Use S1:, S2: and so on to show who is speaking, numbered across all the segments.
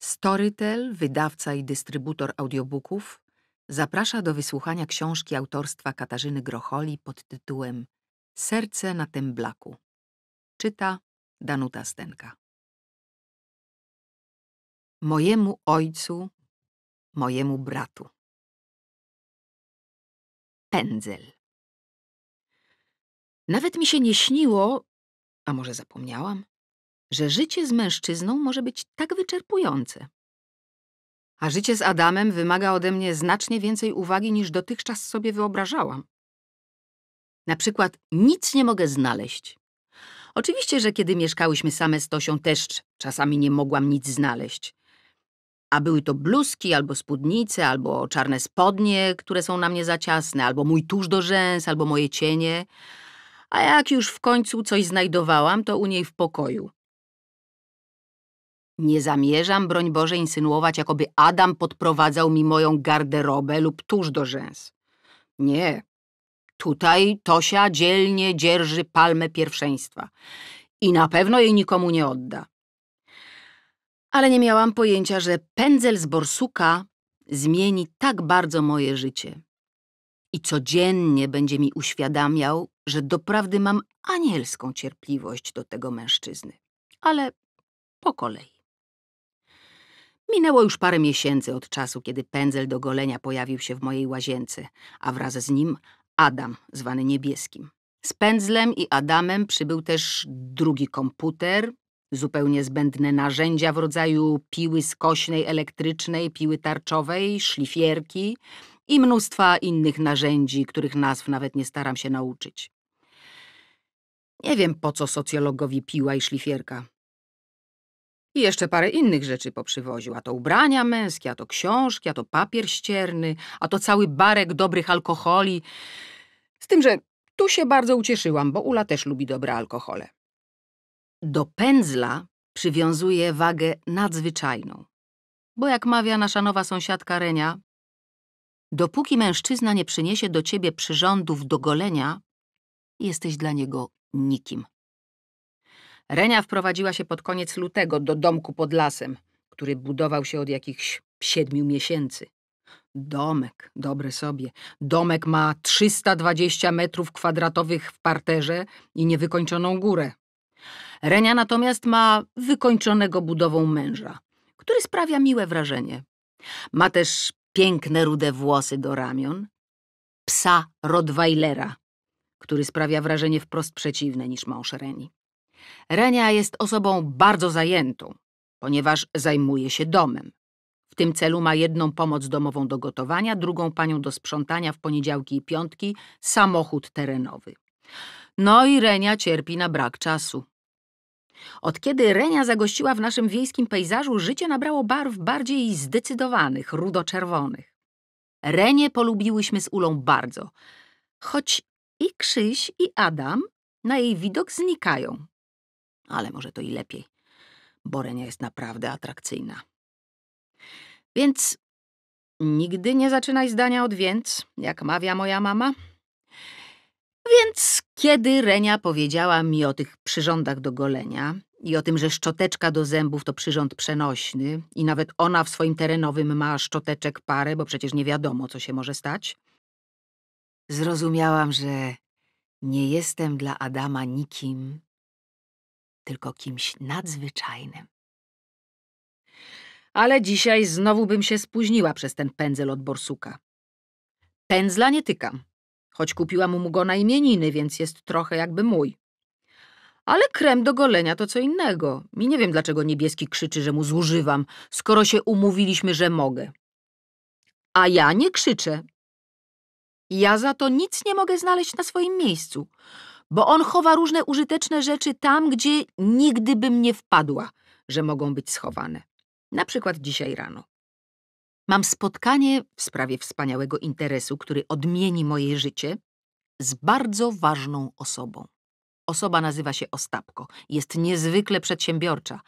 S1: Storytel, wydawca i dystrybutor audiobooków, zaprasza do wysłuchania książki autorstwa Katarzyny Grocholi pod tytułem Serce na tym blaku.
S2: Czyta Danuta Stenka. Mojemu ojcu, mojemu bratu pędzel. Nawet mi się nie śniło,
S1: a może zapomniałam, że życie z mężczyzną może być tak wyczerpujące. A życie z Adamem wymaga ode mnie znacznie więcej uwagi niż dotychczas sobie wyobrażałam. Na przykład nic nie mogę znaleźć. Oczywiście, że kiedy mieszkałyśmy same z Tosią też czasami nie mogłam nic znaleźć. A były to bluzki, albo spódnice, albo czarne spodnie, które są na mnie za ciasne, albo mój tuż do rzęs, albo moje cienie. A jak już w końcu coś znajdowałam, to u niej w pokoju. Nie zamierzam, broń Boże, insynuować, jakoby Adam podprowadzał mi moją garderobę lub tuż do rzęs. Nie. Tutaj Tosia dzielnie dzierży palmę pierwszeństwa i na pewno jej nikomu nie odda ale nie miałam pojęcia, że pędzel z borsuka zmieni tak bardzo moje życie. I codziennie będzie mi uświadamiał, że doprawdy mam anielską cierpliwość do tego mężczyzny. Ale po kolei. Minęło już parę miesięcy od czasu, kiedy pędzel do golenia pojawił się w mojej łazience, a wraz z nim Adam, zwany Niebieskim. Z pędzlem i Adamem przybył też drugi komputer, zupełnie zbędne narzędzia w rodzaju piły skośnej elektrycznej, piły tarczowej, szlifierki i mnóstwa innych narzędzi, których nazw nawet nie staram się nauczyć. Nie wiem, po co socjologowi piła i szlifierka. I jeszcze parę innych rzeczy poprzywoził. A to ubrania męskie, a to książki, a to papier ścierny, a to cały barek dobrych alkoholi. Z tym, że tu się bardzo ucieszyłam, bo Ula też lubi dobre alkohole. Do pędzla przywiązuje wagę nadzwyczajną. Bo jak mawia nasza nowa sąsiadka Renia, dopóki mężczyzna nie przyniesie do ciebie przyrządów do golenia, jesteś dla niego nikim. Renia wprowadziła się pod koniec lutego do domku pod lasem, który budował się od jakichś siedmiu miesięcy. Domek, dobre sobie. Domek ma 320 metrów kwadratowych w parterze i niewykończoną górę. Renia natomiast ma wykończonego budową męża, który sprawia miłe wrażenie. Ma też piękne rude włosy do ramion, psa Rottweilera, który sprawia wrażenie wprost przeciwne niż mąż Reni. Renia jest osobą bardzo zajętą, ponieważ zajmuje się domem. W tym celu ma jedną pomoc domową do gotowania, drugą panią do sprzątania w poniedziałki i piątki, samochód terenowy. No i Renia cierpi na brak czasu. Od kiedy Renia zagościła w naszym wiejskim pejzażu, życie nabrało barw bardziej zdecydowanych, rudo-czerwonych. Renie polubiłyśmy z Ulą bardzo, choć i Krzyś, i Adam na jej widok znikają. Ale może to i lepiej, bo Renia jest naprawdę atrakcyjna. Więc nigdy nie zaczynaj zdania od więc, jak mawia moja mama. Więc kiedy Renia powiedziała mi o tych przyrządach do golenia i o tym, że szczoteczka do zębów to przyrząd przenośny i nawet ona w swoim terenowym ma szczoteczek parę, bo przecież nie wiadomo, co się może stać, zrozumiałam, że nie jestem dla Adama nikim,
S2: tylko kimś nadzwyczajnym.
S1: Ale dzisiaj znowu bym się spóźniła przez ten pędzel od borsuka. Pędzla nie tykam choć kupiłam mu go na imieniny, więc jest trochę jakby mój. Ale krem do golenia to co innego. Mi nie wiem, dlaczego niebieski krzyczy, że mu zużywam, skoro się umówiliśmy, że mogę. A ja nie krzyczę. Ja za to nic nie mogę znaleźć na swoim miejscu, bo on chowa różne użyteczne rzeczy tam, gdzie nigdy bym nie wpadła, że mogą być schowane. Na przykład dzisiaj rano. Mam spotkanie w sprawie wspaniałego interesu, który odmieni moje życie, z bardzo ważną osobą. Osoba nazywa się Ostapko. Jest niezwykle przedsiębiorcza.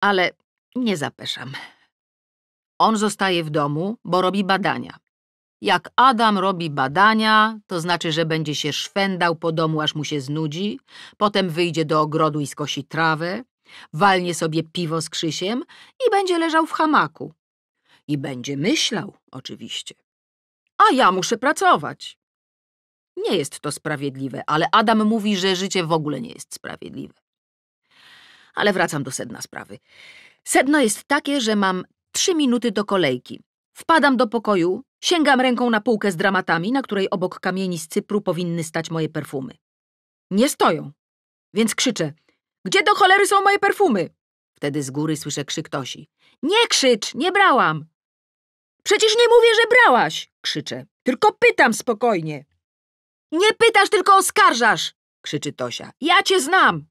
S1: Ale nie zapeszam. On zostaje w domu, bo robi badania. Jak Adam robi badania, to znaczy, że będzie się szwendał po domu, aż mu się znudzi, potem wyjdzie do ogrodu i skosi trawę, walnie sobie piwo z Krzysiem i będzie leżał w hamaku, i będzie myślał, oczywiście. A ja muszę pracować. Nie jest to sprawiedliwe, ale Adam mówi, że życie w ogóle nie jest sprawiedliwe. Ale wracam do sedna sprawy. Sedno jest takie, że mam trzy minuty do kolejki. Wpadam do pokoju, sięgam ręką na półkę z dramatami, na której obok kamieni z Cypru powinny stać moje perfumy. Nie stoją, więc krzyczę. Gdzie do cholery są moje perfumy? Wtedy z góry słyszę krzyk Tosi. Nie krzycz, nie brałam! Przecież nie mówię, że brałaś! krzyczę. Tylko pytam spokojnie. Nie pytasz, tylko oskarżasz! krzyczy Tosia. Ja cię znam!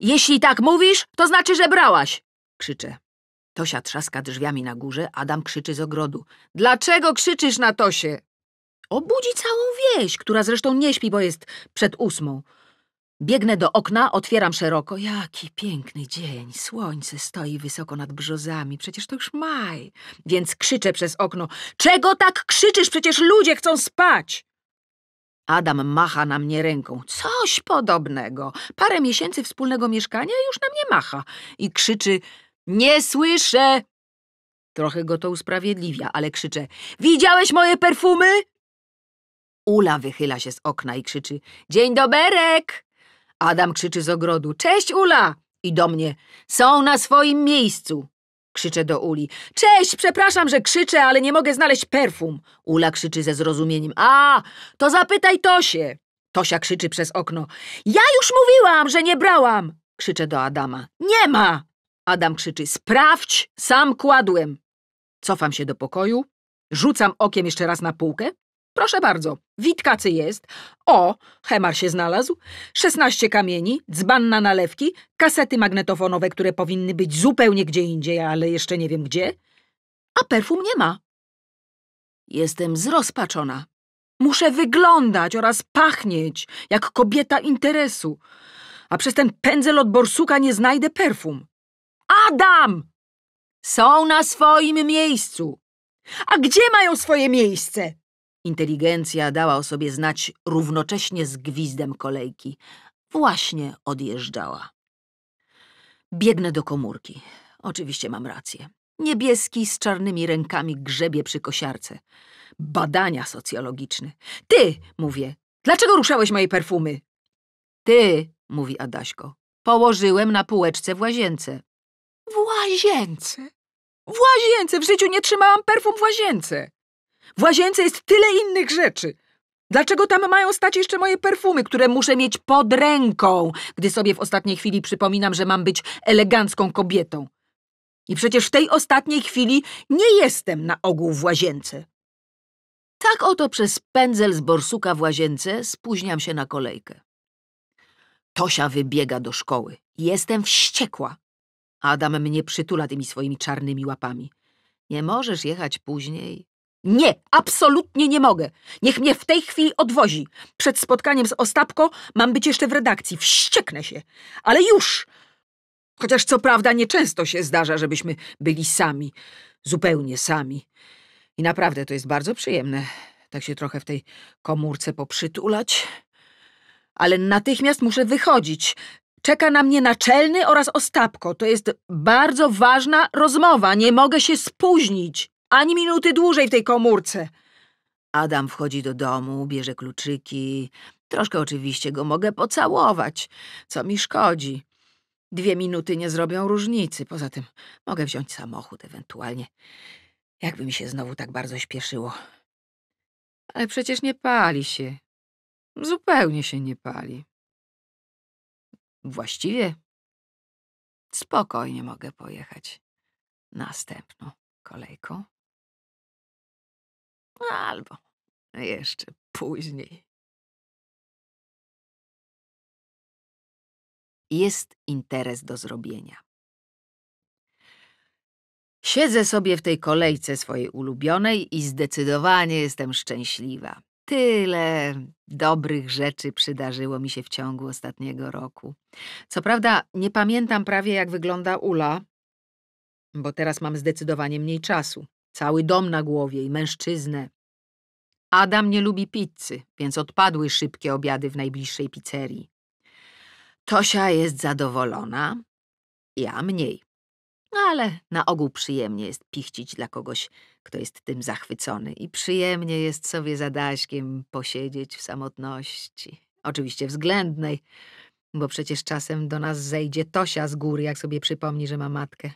S1: Jeśli tak mówisz, to znaczy, że brałaś! krzyczę. Tosia trzaska drzwiami na górze, Adam krzyczy z ogrodu. Dlaczego krzyczysz na Tosie? Obudzi całą wieś, która zresztą nie śpi, bo jest przed ósmą. Biegnę do okna, otwieram szeroko. Jaki piękny dzień. Słońce stoi wysoko nad brzozami. Przecież to już maj. Więc krzyczę przez okno. Czego tak krzyczysz? Przecież ludzie chcą spać. Adam macha na mnie ręką. Coś podobnego. Parę miesięcy wspólnego mieszkania już na mnie macha. I krzyczy, nie słyszę. Trochę go to usprawiedliwia, ale krzyczę, widziałeś moje perfumy? Ula wychyla się z okna i krzyczy, dzień doberek. Adam krzyczy z ogrodu. Cześć, Ula! I do mnie. Są na swoim miejscu. Krzyczę do Uli. Cześć, przepraszam, że krzyczę, ale nie mogę znaleźć perfum. Ula krzyczy ze zrozumieniem. A, to zapytaj Tosie. Tosia krzyczy przez okno. Ja już mówiłam, że nie brałam. Krzyczę do Adama. Nie ma! Adam krzyczy. Sprawdź, sam kładłem. Cofam się do pokoju, rzucam okiem jeszcze raz na półkę, Proszę bardzo, witkacy jest. O, Hemar się znalazł. 16 kamieni, dzban na nalewki, kasety magnetofonowe, które powinny być zupełnie gdzie indziej, ale jeszcze nie wiem gdzie. A perfum nie ma. Jestem zrozpaczona. Muszę wyglądać oraz pachnieć, jak kobieta interesu. A przez ten pędzel od borsuka nie znajdę perfum. Adam! Są na swoim miejscu. A gdzie mają swoje miejsce? Inteligencja dała o sobie znać równocześnie z gwizdem kolejki. Właśnie odjeżdżała. Biegnę do komórki. Oczywiście mam rację. Niebieski z czarnymi rękami grzebie przy kosiarce. Badania socjologiczne. Ty, mówię, dlaczego ruszałeś moje perfumy? Ty, mówi Adaśko, położyłem na półeczce w łazience. W łazience? W łazience! W życiu nie trzymałam perfum w łazience! W łazience jest tyle innych rzeczy. Dlaczego tam mają stać jeszcze moje perfumy, które muszę mieć pod ręką, gdy sobie w ostatniej chwili przypominam, że mam być elegancką kobietą? I przecież w tej ostatniej chwili nie jestem na ogół w łazience. Tak oto przez pędzel z borsuka w łazience spóźniam się na kolejkę. Tosia wybiega do szkoły. Jestem wściekła. Adam mnie przytula tymi swoimi czarnymi łapami. Nie możesz jechać później. Nie, absolutnie nie mogę. Niech mnie w tej chwili odwozi. Przed spotkaniem z Ostapko mam być jeszcze w redakcji. Wścieknę się. Ale już! Chociaż co prawda nieczęsto się zdarza, żebyśmy byli sami. Zupełnie sami. I naprawdę to jest bardzo przyjemne. Tak się trochę w tej komórce poprzytulać. Ale natychmiast muszę wychodzić. Czeka na mnie naczelny oraz Ostapko. To jest bardzo ważna rozmowa. Nie mogę się spóźnić. Ani minuty dłużej w tej komórce. Adam wchodzi do domu, bierze kluczyki. Troszkę oczywiście go mogę pocałować, co mi szkodzi. Dwie minuty nie zrobią różnicy. Poza tym mogę wziąć samochód ewentualnie. Jakby mi się znowu tak bardzo śpieszyło. Ale przecież nie pali się. Zupełnie się nie pali.
S2: Właściwie spokojnie mogę pojechać następną kolejką. Albo jeszcze później. Jest interes do zrobienia.
S1: Siedzę sobie w tej kolejce swojej ulubionej i zdecydowanie jestem szczęśliwa. Tyle dobrych rzeczy przydarzyło mi się w ciągu ostatniego roku. Co prawda, nie pamiętam prawie, jak wygląda Ula, bo teraz mam zdecydowanie mniej czasu cały dom na głowie i mężczyznę. Adam nie lubi pizzy, więc odpadły szybkie obiady w najbliższej pizzerii. Tosia jest zadowolona, ja mniej. Ale na ogół przyjemnie jest pichcić dla kogoś, kto jest tym zachwycony i przyjemnie jest sobie za Daśkiem posiedzieć w samotności. Oczywiście względnej, bo przecież czasem do nas zejdzie Tosia z góry, jak sobie przypomni, że ma matkę.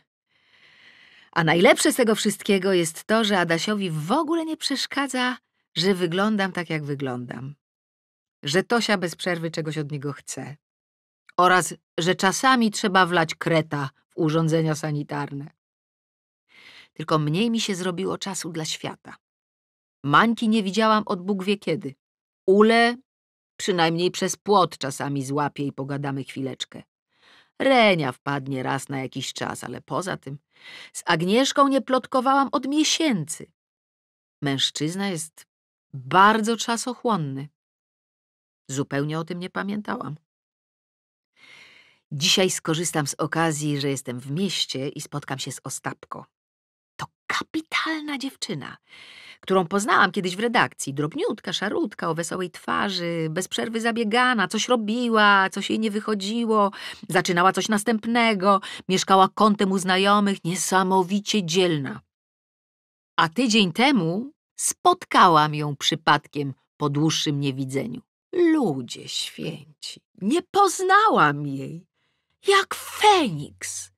S1: A najlepsze z tego wszystkiego jest to, że Adasiowi w ogóle nie przeszkadza, że wyglądam tak, jak wyglądam. Że Tosia bez przerwy czegoś od niego chce. Oraz, że czasami trzeba wlać kreta w urządzenia sanitarne. Tylko mniej mi się zrobiło czasu dla świata. Mańki nie widziałam od Bóg wie kiedy. Ule przynajmniej przez płot czasami złapie i pogadamy chwileczkę. Renia wpadnie raz na jakiś czas, ale poza tym z Agnieszką nie plotkowałam od miesięcy. Mężczyzna jest bardzo czasochłonny. Zupełnie o tym nie pamiętałam. Dzisiaj skorzystam z okazji, że jestem w mieście i spotkam się z Ostapko. To kapitalna dziewczyna którą poznałam kiedyś w redakcji. Drobniutka, szarutka, o wesołej twarzy, bez przerwy zabiegana, coś robiła, coś jej nie wychodziło, zaczynała coś następnego, mieszkała kątem u znajomych, niesamowicie dzielna. A tydzień temu spotkałam ją przypadkiem po dłuższym niewidzeniu. Ludzie święci, nie poznałam jej. Jak Feniks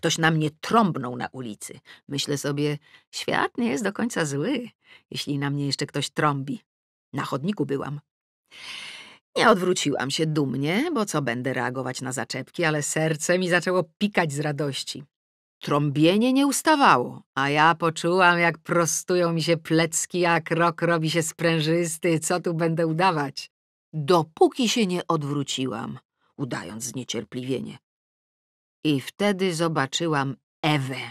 S1: Ktoś na mnie trąbnął na ulicy. Myślę sobie, świat nie jest do końca zły, jeśli na mnie jeszcze ktoś trąbi. Na chodniku byłam. Nie odwróciłam się dumnie, bo co będę reagować na zaczepki, ale serce mi zaczęło pikać z radości. Trąbienie nie ustawało, a ja poczułam, jak prostują mi się plecki, jak krok robi się sprężysty. Co tu będę udawać? Dopóki się nie odwróciłam, udając zniecierpliwienie. I wtedy zobaczyłam Ewę.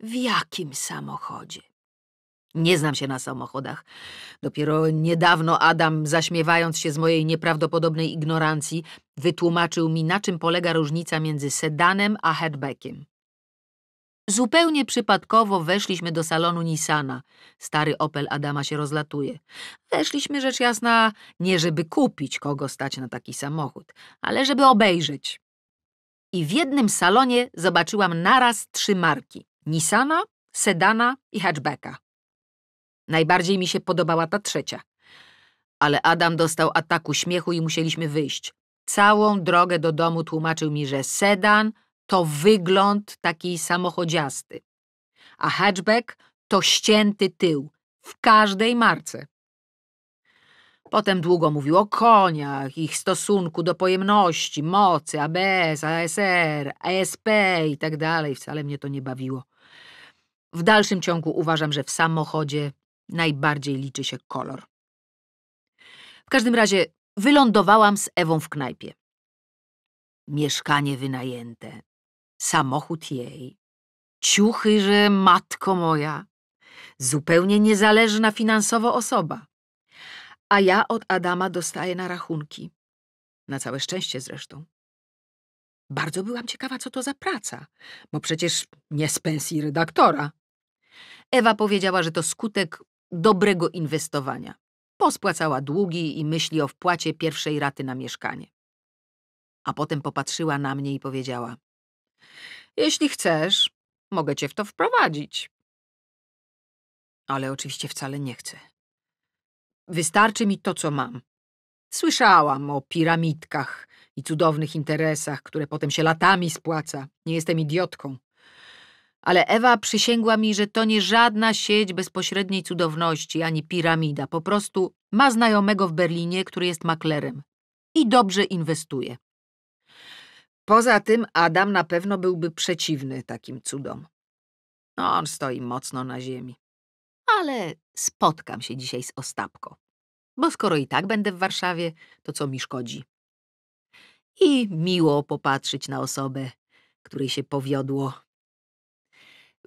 S1: W jakim samochodzie? Nie znam się na samochodach. Dopiero niedawno Adam, zaśmiewając się z mojej nieprawdopodobnej ignorancji, wytłumaczył mi, na czym polega różnica między sedanem a hatchbackiem. Zupełnie przypadkowo weszliśmy do salonu Nissana. Stary Opel Adama się rozlatuje. Weszliśmy rzecz jasna nie żeby kupić kogo stać na taki samochód, ale żeby obejrzeć i w jednym salonie zobaczyłam naraz trzy marki – Nissana, Sedana i Hatchbacka. Najbardziej mi się podobała ta trzecia. Ale Adam dostał ataku śmiechu i musieliśmy wyjść. Całą drogę do domu tłumaczył mi, że sedan to wygląd taki samochodziasty, a hatchback to ścięty tył w każdej marce. Potem długo mówił o koniach, ich stosunku do pojemności, mocy, ABS, ASR, ESP i tak dalej. Wcale mnie to nie bawiło. W dalszym ciągu uważam, że w samochodzie najbardziej liczy się kolor. W każdym razie wylądowałam z Ewą w knajpie. Mieszkanie wynajęte, samochód jej, ciuchy, że matko moja, zupełnie niezależna finansowo osoba a ja od Adama dostaję na rachunki. Na całe szczęście zresztą. Bardzo byłam ciekawa, co to za praca, bo przecież nie z pensji redaktora. Ewa powiedziała, że to skutek dobrego inwestowania. Pospłacała długi i myśli o wpłacie pierwszej raty na mieszkanie. A potem popatrzyła na mnie i powiedziała: Jeśli chcesz, mogę cię w to wprowadzić. Ale oczywiście wcale nie chcę. Wystarczy mi to, co mam. Słyszałam o piramidkach i cudownych interesach, które potem się latami spłaca. Nie jestem idiotką. Ale Ewa przysięgła mi, że to nie żadna sieć bezpośredniej cudowności ani piramida. Po prostu ma znajomego w Berlinie, który jest maklerem i dobrze inwestuje. Poza tym Adam na pewno byłby przeciwny takim cudom. On stoi mocno na ziemi ale spotkam się dzisiaj z Ostapko. Bo skoro i tak będę w Warszawie, to co mi szkodzi? I miło popatrzeć na osobę, której się powiodło.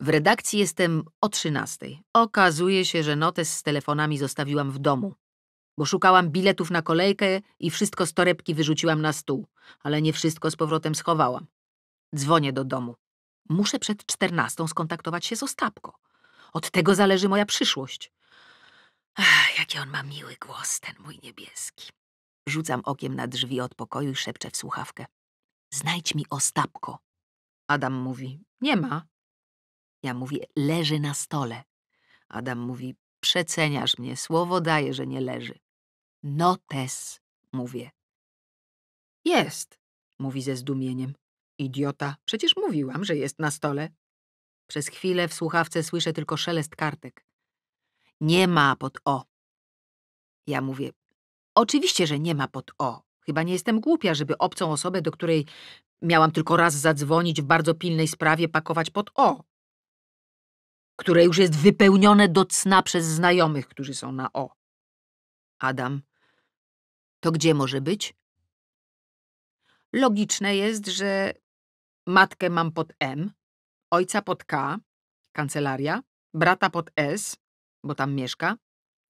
S1: W redakcji jestem o trzynastej. Okazuje się, że notes z telefonami zostawiłam w domu, bo szukałam biletów na kolejkę i wszystko z torebki wyrzuciłam na stół, ale nie wszystko z powrotem schowałam. Dzwonię do domu. Muszę przed czternastą skontaktować się z Ostapko. Od tego zależy moja przyszłość. Ach, jaki on ma miły głos, ten mój niebieski. Rzucam okiem na drzwi od pokoju i szepczę w słuchawkę. Znajdź mi Ostapko. Adam mówi, nie ma. Ja mówię, leży na stole. Adam mówi, przeceniasz mnie, słowo daję, że nie leży. Notes, mówię. Jest, mówi ze zdumieniem. Idiota, przecież mówiłam, że jest na stole. Przez chwilę w słuchawce słyszę tylko szelest kartek. Nie ma pod O. Ja mówię, oczywiście, że nie ma pod O. Chyba nie jestem głupia, żeby obcą osobę, do której miałam tylko raz zadzwonić w bardzo pilnej sprawie, pakować pod O. Które już jest wypełnione do cna przez znajomych, którzy są na O. Adam, to gdzie może być? Logiczne jest, że matkę mam pod M, ojca pod K, kancelaria, brata pod S, bo tam mieszka,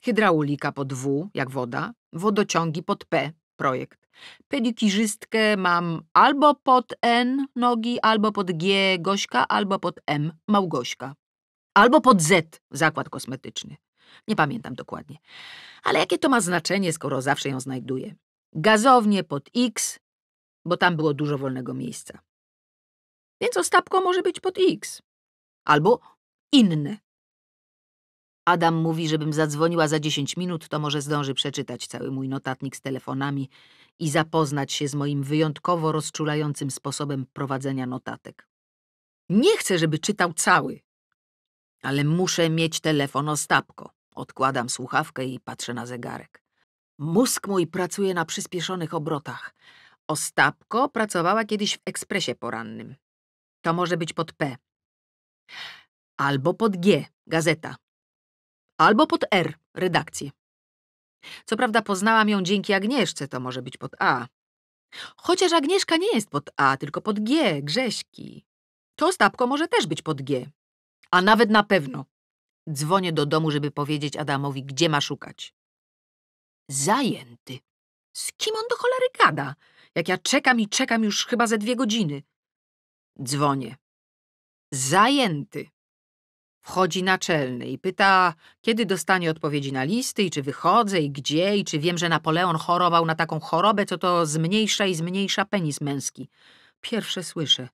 S1: hydraulika pod W, jak woda, wodociągi pod P, projekt. Pedikirzystkę mam albo pod N nogi, albo pod G Gośka, albo pod M Małgośka. Albo pod Z zakład kosmetyczny. Nie pamiętam dokładnie. Ale jakie to ma znaczenie, skoro zawsze ją znajduję? Gazownie pod X, bo tam było dużo wolnego miejsca więc Ostapko może być pod X. Albo inne. Adam mówi, żebym zadzwoniła za dziesięć minut, to może zdąży przeczytać cały mój notatnik z telefonami i zapoznać się z moim wyjątkowo rozczulającym sposobem prowadzenia notatek. Nie chcę, żeby czytał cały, ale muszę mieć telefon Ostapko. Odkładam słuchawkę i patrzę na zegarek. Mózg mój pracuje na przyspieszonych obrotach. Ostapko pracowała kiedyś w ekspresie porannym. To może być pod P. Albo pod G, gazeta. Albo pod R, redakcję. Co prawda poznałam ją dzięki Agnieszce, to może być pod A. Chociaż Agnieszka nie jest pod A, tylko pod G, Grześki. To stapko może też być pod G. A nawet na pewno. Dzwonię do domu, żeby powiedzieć Adamowi, gdzie ma szukać. Zajęty. Z kim on do cholery gada? Jak ja czekam i czekam już chyba ze dwie godziny. Dzwonię. Zajęty. Wchodzi naczelny i pyta, kiedy dostanie odpowiedzi na listy i czy wychodzę i gdzie i czy wiem, że Napoleon chorował na taką chorobę, co to zmniejsza i zmniejsza penis męski. Pierwsze słyszę.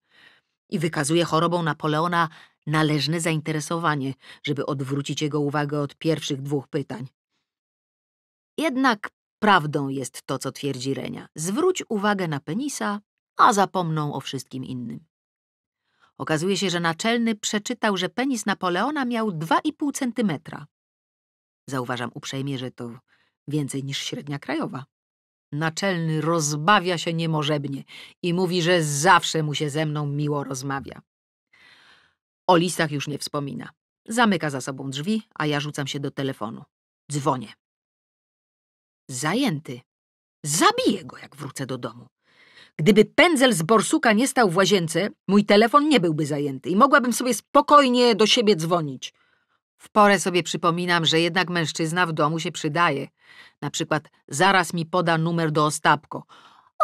S1: I wykazuje chorobą Napoleona należne zainteresowanie, żeby odwrócić jego uwagę od pierwszych dwóch pytań. Jednak prawdą jest to, co twierdzi Renia. Zwróć uwagę na penisa, a zapomną o wszystkim innym. Okazuje się, że naczelny przeczytał, że penis Napoleona miał 2,5 centymetra. Zauważam uprzejmie, że to więcej niż średnia krajowa. Naczelny rozbawia się niemożebnie i mówi, że zawsze mu się ze mną miło rozmawia. O listach już nie wspomina. Zamyka za sobą drzwi, a ja rzucam się do telefonu. Dzwonię. Zajęty. Zabiję go, jak wrócę do domu. Gdyby pędzel z borsuka nie stał w łazience, mój telefon nie byłby zajęty i mogłabym sobie spokojnie do siebie dzwonić. W porę sobie przypominam, że jednak mężczyzna w domu się przydaje. Na przykład zaraz mi poda numer do Ostapko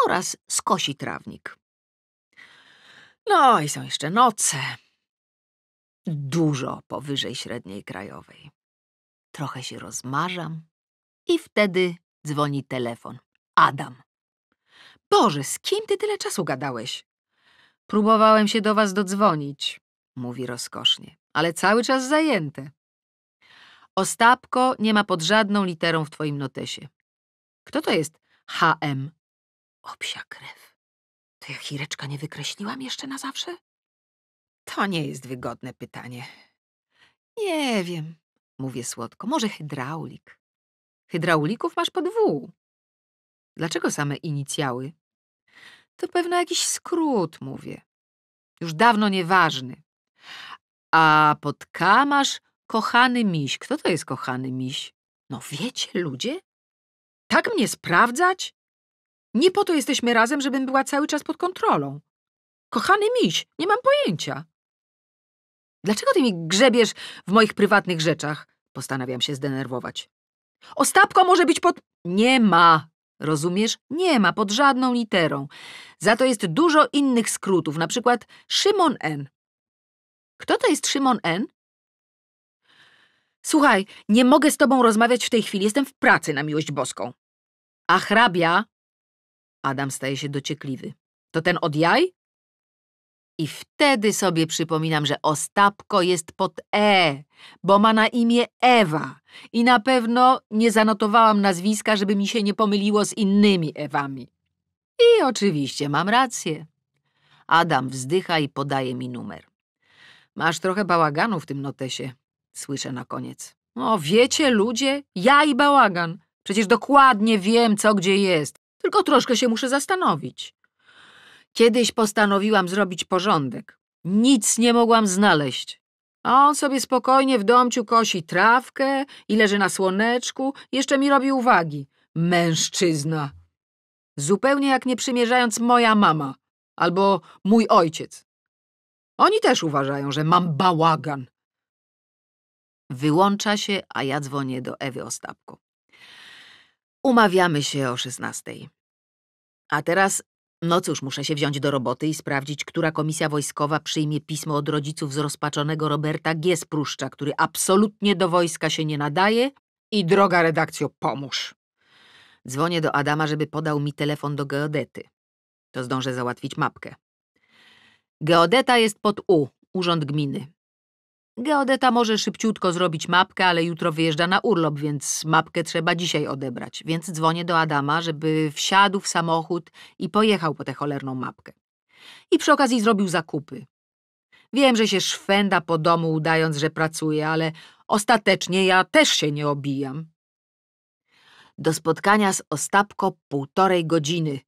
S1: oraz skosi trawnik. No i są jeszcze noce. Dużo powyżej średniej krajowej. Trochę się rozmarzam i wtedy dzwoni telefon. Adam. Boże, z kim ty tyle czasu gadałeś? Próbowałem się do was dodzwonić, mówi rozkosznie, ale cały czas zajęte. Ostapko nie ma pod żadną literą w twoim notesie. Kto to jest HM? Obsia krew. To ja chireczka nie wykreśliłam jeszcze na zawsze? To nie jest wygodne pytanie. Nie wiem, mówię słodko. Może hydraulik. Hydraulików masz po dwóch. Dlaczego same inicjały? To pewno jakiś skrót, mówię. Już dawno nieważny. A pod K masz kochany miś. Kto to jest kochany miś? No wiecie, ludzie? Tak mnie sprawdzać? Nie po to jesteśmy razem, żebym była cały czas pod kontrolą. Kochany miś, nie mam pojęcia. Dlaczego ty mi grzebiesz w moich prywatnych rzeczach? Postanawiam się zdenerwować. Ostapko może być pod... Nie ma Rozumiesz? Nie ma pod żadną literą. Za to jest dużo innych skrótów, na przykład Szymon N. Kto to jest Szymon N? Słuchaj, nie mogę z tobą rozmawiać w tej chwili, jestem w pracy na miłość boską. A hrabia? Adam staje się dociekliwy. To ten od jaj? I wtedy sobie przypominam, że Ostapko jest pod E, bo ma na imię Ewa i na pewno nie zanotowałam nazwiska, żeby mi się nie pomyliło z innymi Ewami. I oczywiście mam rację. Adam wzdycha i podaje mi numer. Masz trochę bałaganu w tym notesie, słyszę na koniec. O no, wiecie, ludzie, ja i bałagan. Przecież dokładnie wiem, co gdzie jest. Tylko troszkę się muszę zastanowić. Kiedyś postanowiłam zrobić porządek. Nic nie mogłam znaleźć. A on sobie spokojnie w domciu kosi trawkę i leży na słoneczku. Jeszcze mi robi uwagi. Mężczyzna. Zupełnie jak nie przymierzając moja mama albo mój ojciec. Oni też uważają, że mam bałagan. Wyłącza się, a ja dzwonię do Ewy Ostapko. Umawiamy się o szesnastej. A teraz no cóż, muszę się wziąć do roboty i sprawdzić, która komisja wojskowa przyjmie pismo od rodziców zrozpaczonego Roberta G. który absolutnie do wojska się nie nadaje i droga redakcjo, pomóż. Dzwonię do Adama, żeby podał mi telefon do geodety. To zdążę załatwić mapkę. Geodeta jest pod U, Urząd Gminy. Geodeta może szybciutko zrobić mapkę, ale jutro wyjeżdża na urlop, więc mapkę trzeba dzisiaj odebrać. Więc dzwonię do Adama, żeby wsiadł w samochód i pojechał po tę cholerną mapkę. I przy okazji zrobił zakupy. Wiem, że się szwenda po domu, udając, że pracuje, ale ostatecznie ja też się nie obijam. Do spotkania z Ostapko półtorej godziny,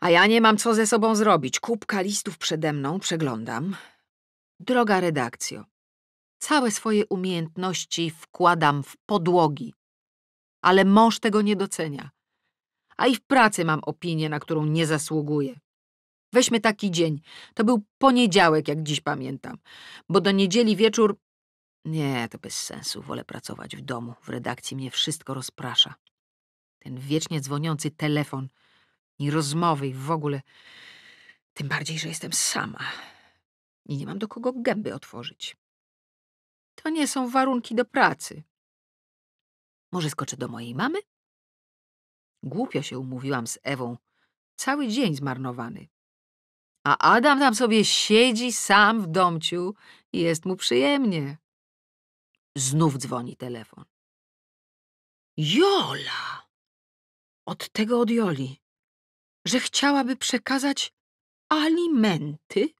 S1: a ja nie mam co ze sobą zrobić. Kubka listów przede mną, przeglądam. Droga redakcjo, Całe swoje umiejętności wkładam w podłogi, ale mąż tego nie docenia. A i w pracy mam opinię, na którą nie zasługuję. Weźmy taki dzień. To był poniedziałek, jak dziś pamiętam, bo do niedzieli wieczór. Nie, to bez sensu. Wolę pracować w domu. W redakcji mnie wszystko rozprasza. Ten wiecznie dzwoniący telefon, i rozmowy, i w ogóle. Tym bardziej, że jestem sama i nie mam do kogo gęby otworzyć. To nie są warunki do pracy. Może skoczę do mojej mamy? Głupio się umówiłam z Ewą. Cały dzień zmarnowany. A Adam tam sobie siedzi sam w domciu i jest mu przyjemnie. Znów dzwoni telefon.
S2: Jola! Od tego od Joli, że
S1: chciałaby przekazać alimenty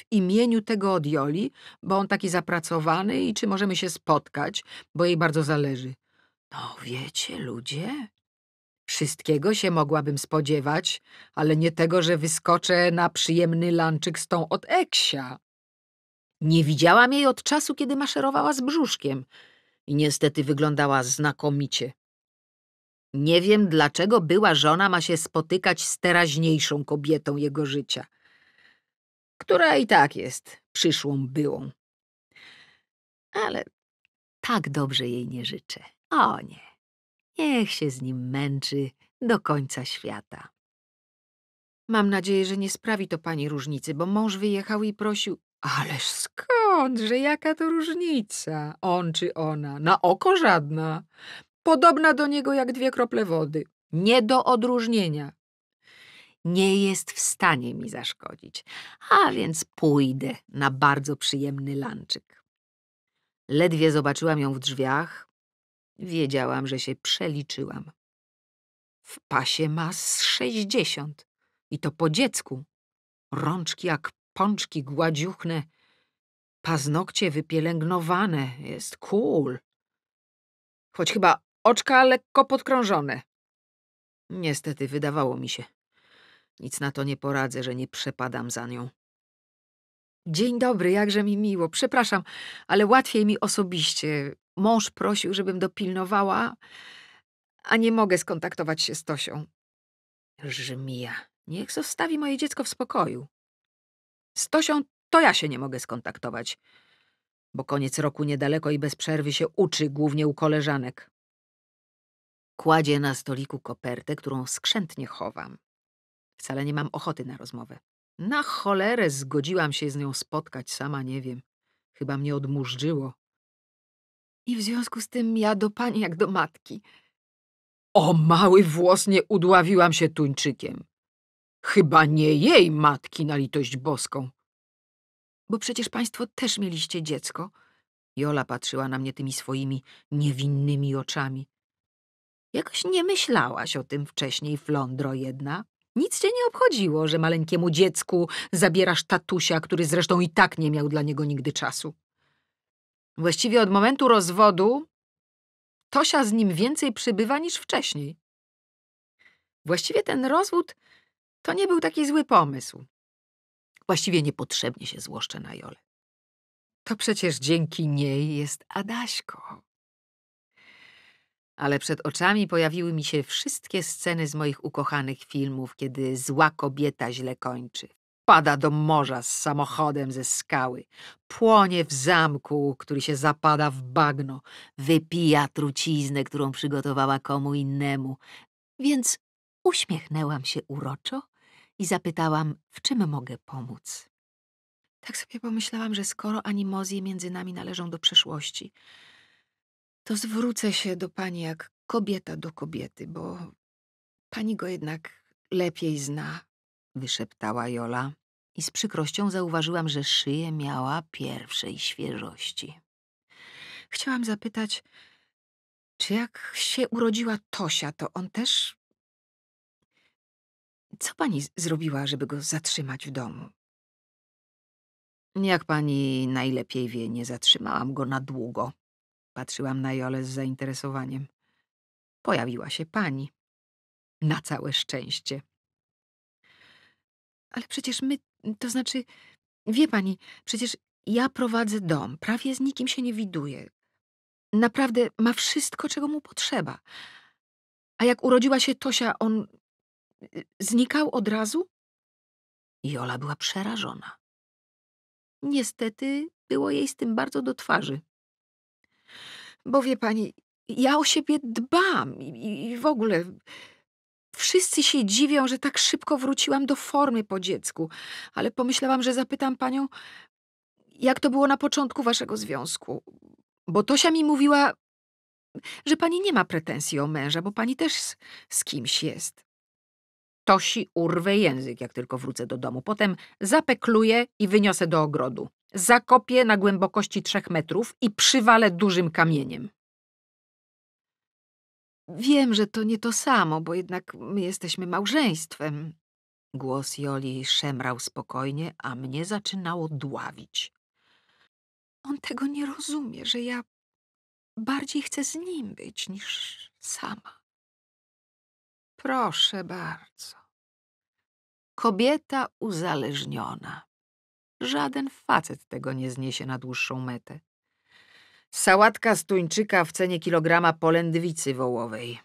S1: w imieniu tego od Joli, bo on taki zapracowany i czy możemy się spotkać, bo jej bardzo zależy. No wiecie, ludzie, wszystkiego się mogłabym spodziewać, ale nie tego, że wyskoczę na przyjemny lanczyk z tą od Eksia. Nie widziałam jej od czasu, kiedy maszerowała z brzuszkiem i niestety wyglądała znakomicie. Nie wiem, dlaczego była żona ma się spotykać z teraźniejszą kobietą jego życia – która i tak jest przyszłą byłą. Ale tak dobrze jej nie życzę. O nie, niech się z nim męczy do końca świata. Mam nadzieję, że nie sprawi to pani różnicy, bo mąż wyjechał i prosił... Ależ skądże, jaka to różnica? On czy ona? Na oko żadna. Podobna do niego jak dwie krople wody. Nie do odróżnienia nie jest w stanie mi zaszkodzić, a więc pójdę na bardzo przyjemny lanczyk. Ledwie zobaczyłam ją w drzwiach, wiedziałam, że się przeliczyłam. W pasie ma z sześćdziesiąt i to po dziecku. Rączki jak pączki gładziuchne, paznokcie wypielęgnowane, jest cool. Choć chyba oczka lekko podkrążone. Niestety wydawało mi się. Nic na to nie poradzę, że nie przepadam za nią. Dzień dobry, jakże mi miło. Przepraszam, ale łatwiej mi osobiście. Mąż prosił, żebym dopilnowała, a nie mogę skontaktować się z Tosią. Żmija, niech zostawi moje dziecko w spokoju. Z Tosią to ja się nie mogę skontaktować, bo koniec roku niedaleko i bez przerwy się uczy, głównie u koleżanek. Kładzie na stoliku kopertę, którą skrzętnie chowam. Wcale nie mam ochoty na rozmowę. Na cholerę zgodziłam się z nią spotkać, sama nie wiem. Chyba mnie odmurzyło. I w związku z tym ja do pani jak do matki. O mały włos nie udławiłam się tuńczykiem. Chyba nie jej matki na litość boską. Bo przecież państwo też mieliście dziecko. Jola patrzyła na mnie tymi swoimi niewinnymi oczami. Jakoś nie myślałaś o tym wcześniej, flądro jedna. Nic cię nie obchodziło, że maleńkiemu dziecku zabierasz tatusia, który zresztą i tak nie miał dla niego nigdy czasu. Właściwie od momentu rozwodu Tosia z nim więcej przybywa niż wcześniej. Właściwie ten rozwód to nie był taki zły pomysł. Właściwie niepotrzebnie się złoszczę na Jolę. To przecież dzięki niej jest Adaśko ale przed oczami pojawiły mi się wszystkie sceny z moich ukochanych filmów, kiedy zła kobieta źle kończy. Pada do morza z samochodem ze skały, płonie w zamku, który się zapada w bagno, wypija truciznę, którą przygotowała komu innemu. Więc uśmiechnęłam się uroczo i zapytałam, w czym mogę pomóc. Tak sobie pomyślałam, że skoro animozje między nami należą do przeszłości, to zwrócę się do pani jak kobieta do kobiety, bo pani go jednak lepiej zna, wyszeptała Jola i z przykrością zauważyłam, że szyję miała pierwszej świeżości.
S2: Chciałam zapytać, czy jak się urodziła Tosia, to on też... Co
S1: pani zrobiła, żeby go zatrzymać w domu? Jak pani najlepiej wie, nie zatrzymałam go na długo, Patrzyłam na Jolę z zainteresowaniem. Pojawiła się pani. Na całe szczęście. Ale przecież my, to znaczy, wie pani, przecież ja prowadzę dom, prawie z nikim się nie widuję. Naprawdę ma wszystko, czego mu potrzeba. A jak urodziła się Tosia, on y, znikał
S2: od razu? Jola była przerażona. Niestety
S1: było jej z tym bardzo do twarzy. Bo wie pani, ja o siebie dbam i, i w ogóle. Wszyscy się dziwią, że tak szybko wróciłam do formy po dziecku, ale pomyślałam, że zapytam panią, jak to było na początku waszego związku. Bo Tosia mi mówiła, że pani nie ma pretensji o męża, bo pani też z, z kimś jest. Tosi urwę język, jak tylko wrócę do domu. Potem zapekluję i wyniosę do ogrodu zakopię na głębokości trzech metrów i przywalę dużym kamieniem. Wiem, że to nie to samo, bo jednak my jesteśmy małżeństwem. Głos Joli szemrał spokojnie, a mnie zaczynało dławić. On tego nie rozumie, że ja bardziej chcę z nim być
S2: niż sama. Proszę bardzo.
S1: Kobieta uzależniona. Żaden facet tego nie zniesie na dłuższą metę. Sałatka z tuńczyka w cenie kilograma polędwicy wołowej.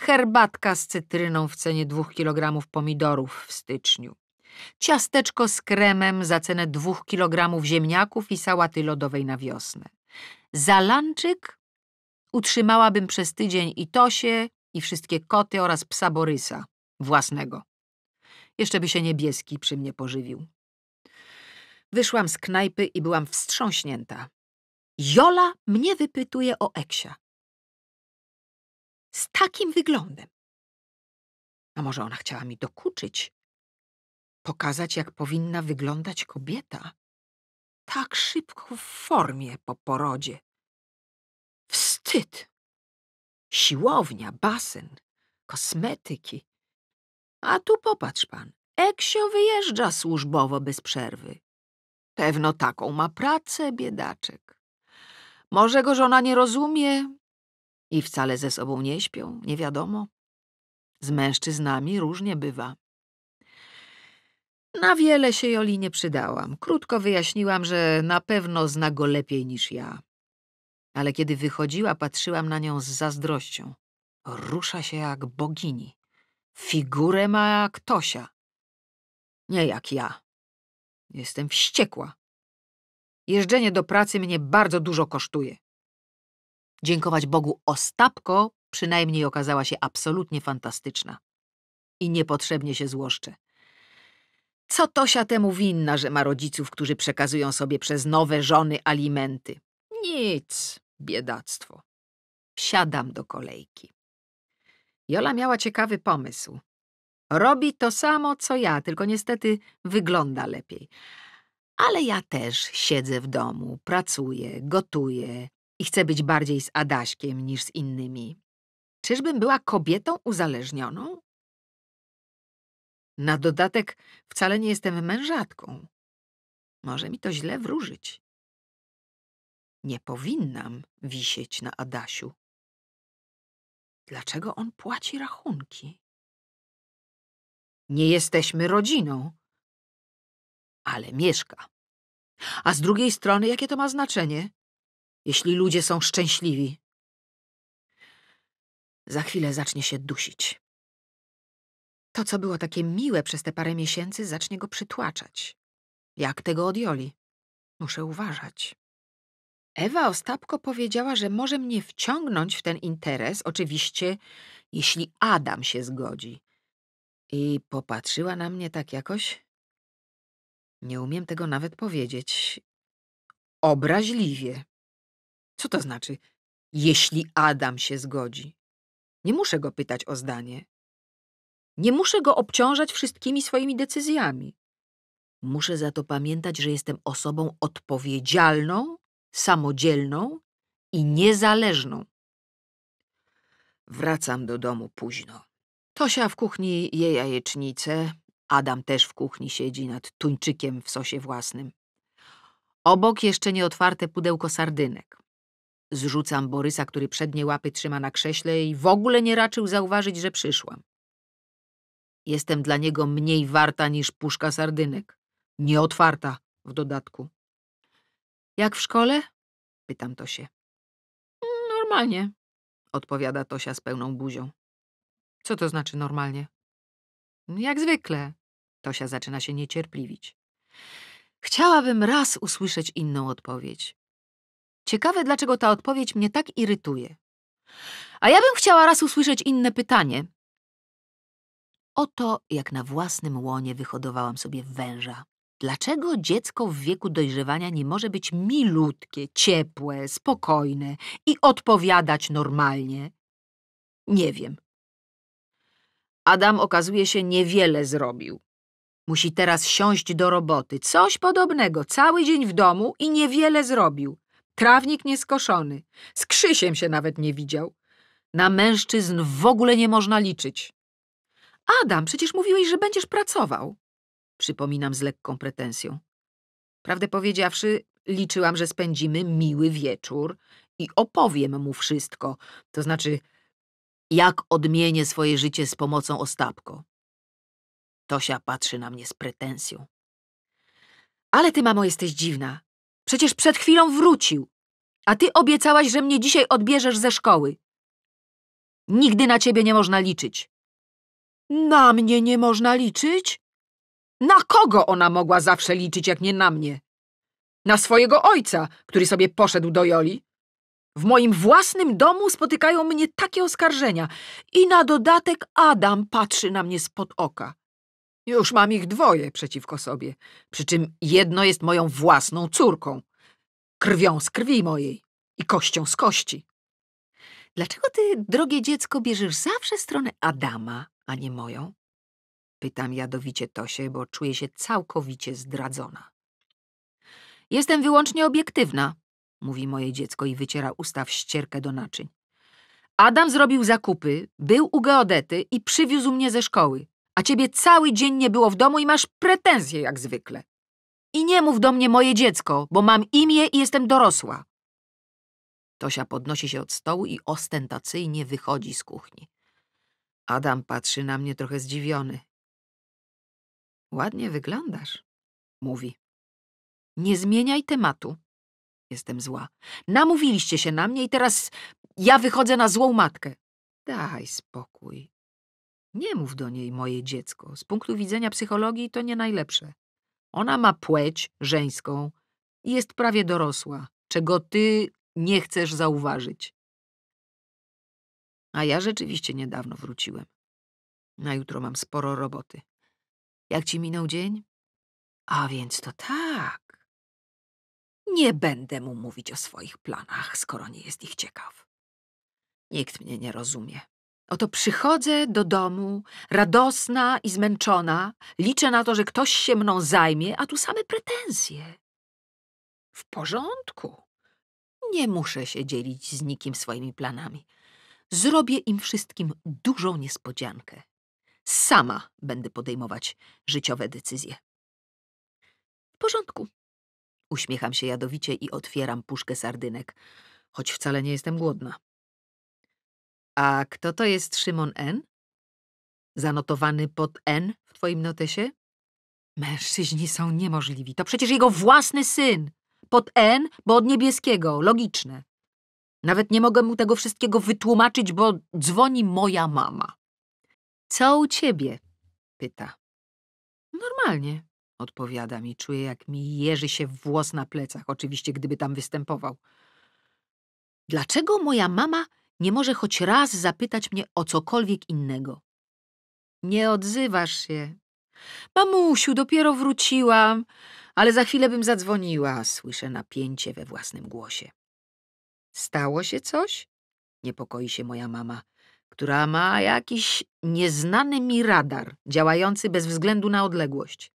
S1: Herbatka z cytryną w cenie dwóch kilogramów pomidorów w styczniu. Ciasteczko z kremem za cenę dwóch kilogramów ziemniaków i sałaty lodowej na wiosnę. Za utrzymałabym przez tydzień i Tosie, i wszystkie koty oraz psa Borysa, własnego. Jeszcze by się niebieski przy mnie pożywił. Wyszłam z knajpy i byłam wstrząśnięta. Jola mnie wypytuje o Eksia.
S2: Z takim wyglądem. A może ona chciała mi dokuczyć? Pokazać, jak powinna wyglądać kobieta? Tak szybko w formie po porodzie. Wstyd!
S1: Siłownia, basen, kosmetyki. A tu popatrz pan, Eksio wyjeżdża służbowo bez przerwy. Pewno taką ma pracę, biedaczek. Może go żona nie rozumie i wcale ze sobą nie śpią, nie wiadomo. Z mężczyznami różnie bywa. Na wiele się Joli nie przydałam. Krótko wyjaśniłam, że na pewno zna go lepiej niż ja. Ale kiedy wychodziła, patrzyłam na nią z zazdrością. Rusza się jak bogini. Figurę ma jak Tosia.
S2: Nie jak ja. Jestem wściekła.
S1: Jeżdżenie do pracy mnie bardzo dużo kosztuje. Dziękować Bogu Ostapko przynajmniej okazała się absolutnie fantastyczna. I niepotrzebnie się złoszczę. Co Tosia temu winna, że ma rodziców, którzy przekazują sobie przez nowe żony alimenty? Nic, biedactwo. Siadam do kolejki. Jola miała ciekawy pomysł. Robi to samo, co ja, tylko niestety wygląda lepiej. Ale ja też siedzę w domu, pracuję, gotuję i chcę być bardziej z Adaśkiem niż z innymi. Czyżbym była kobietą uzależnioną? Na
S2: dodatek wcale nie jestem mężatką. Może mi to źle wróżyć. Nie powinnam wisieć na Adasiu. Dlaczego on płaci rachunki? Nie jesteśmy rodziną, ale mieszka. A z drugiej strony, jakie to ma znaczenie, jeśli ludzie są szczęśliwi?
S1: Za chwilę zacznie się dusić. To, co było takie miłe przez te parę miesięcy, zacznie go przytłaczać. Jak tego odjoli? Muszę uważać. Ewa Ostapko powiedziała, że może mnie wciągnąć w ten interes, oczywiście, jeśli Adam się zgodzi. I popatrzyła na mnie tak jakoś? Nie umiem tego nawet powiedzieć. Obraźliwie. Co to znaczy, jeśli Adam się zgodzi? Nie muszę go pytać o zdanie. Nie muszę go obciążać wszystkimi swoimi decyzjami. Muszę za to pamiętać, że jestem osobą odpowiedzialną, samodzielną i niezależną. Wracam do domu późno. Tosia w kuchni je jajecznicę, Adam też w kuchni siedzi nad tuńczykiem w sosie własnym. Obok jeszcze nieotwarte pudełko sardynek. Zrzucam Borysa, który przednie łapy trzyma na krześle i w ogóle nie raczył zauważyć, że przyszłam. Jestem dla niego mniej warta niż puszka sardynek. Nieotwarta w dodatku. Jak w szkole? Pytam Tosię.
S2: Normalnie,
S1: odpowiada Tosia z pełną buzią. Co to znaczy normalnie? No, jak zwykle. Tosia zaczyna się niecierpliwić. Chciałabym raz usłyszeć inną odpowiedź. Ciekawe, dlaczego ta odpowiedź mnie tak irytuje. A ja bym chciała raz usłyszeć inne pytanie. Oto jak na własnym łonie wyhodowałam sobie węża. Dlaczego dziecko w wieku dojrzewania nie może być milutkie, ciepłe, spokojne i odpowiadać normalnie? Nie wiem. Adam okazuje się niewiele zrobił. Musi teraz siąść do roboty. Coś podobnego. Cały dzień w domu i niewiele zrobił. Trawnik nieskoszony. Z Krzysiem się nawet nie widział. Na mężczyzn w ogóle nie można liczyć. Adam, przecież mówiłeś, że będziesz pracował. Przypominam z lekką pretensją. Prawdę powiedziawszy, liczyłam, że spędzimy miły wieczór i opowiem mu wszystko. To znaczy, jak odmienię swoje życie z pomocą Ostapko. Tosia patrzy na mnie z pretensją. Ale ty, mamo, jesteś dziwna. Przecież przed chwilą wrócił, a ty obiecałaś, że mnie dzisiaj odbierzesz ze szkoły. Nigdy na ciebie nie można liczyć. Na mnie nie można liczyć? Na kogo ona mogła zawsze liczyć, jak nie na mnie? Na swojego ojca, który sobie poszedł do Joli? W moim własnym domu spotykają mnie takie oskarżenia i na dodatek Adam patrzy na mnie spod oka. Już mam ich dwoje przeciwko sobie, przy czym jedno jest moją własną córką, krwią z krwi mojej i kością z kości. Dlaczego ty, drogie dziecko, bierzesz zawsze stronę Adama, a nie moją? Pytam jadowicie Tosie, bo czuję się całkowicie zdradzona. Jestem wyłącznie obiektywna, mówi moje dziecko i wyciera usta w ścierkę do naczyń. Adam zrobił zakupy, był u geodety i przywiózł mnie ze szkoły, a ciebie cały dzień nie było w domu i masz pretensje jak zwykle. I nie mów do mnie moje dziecko, bo mam imię i jestem dorosła. Tosia podnosi się od stołu i ostentacyjnie wychodzi z kuchni. Adam patrzy na mnie trochę zdziwiony. Ładnie wyglądasz, mówi. Nie zmieniaj tematu. Jestem zła. Namówiliście się na mnie i teraz ja wychodzę na złą matkę. Daj spokój. Nie mów do niej moje dziecko. Z punktu widzenia psychologii to nie najlepsze. Ona ma płeć żeńską i jest prawie dorosła, czego ty nie chcesz zauważyć.
S2: A ja rzeczywiście niedawno wróciłem. Na jutro mam sporo roboty.
S1: Jak ci minął dzień? A więc to tak. Nie będę mu mówić o swoich planach, skoro nie jest ich ciekaw. Nikt mnie nie rozumie. Oto przychodzę do domu, radosna i zmęczona, liczę na to, że ktoś się mną zajmie, a tu same pretensje. W porządku. Nie muszę się dzielić z nikim swoimi planami. Zrobię im wszystkim dużą niespodziankę. Sama będę podejmować życiowe decyzje. W porządku. Uśmiecham się jadowicie i otwieram puszkę sardynek, choć wcale nie jestem głodna. A kto to jest Szymon N? Zanotowany pod N w twoim notesie? Mężczyźni są niemożliwi. To przecież jego własny syn. Pod N, bo od niebieskiego. Logiczne. Nawet nie mogę mu tego wszystkiego wytłumaczyć, bo dzwoni moja mama. Co u ciebie? pyta. Normalnie odpowiada mi. Czuję, jak mi jeży się włos na plecach, oczywiście, gdyby tam występował. Dlaczego moja mama nie może choć raz zapytać mnie o cokolwiek innego? Nie odzywasz się. Mamusiu, dopiero wróciłam, ale za chwilę bym zadzwoniła. Słyszę napięcie we własnym głosie. Stało się coś? Niepokoi się moja mama, która ma jakiś nieznany mi radar, działający bez względu na odległość.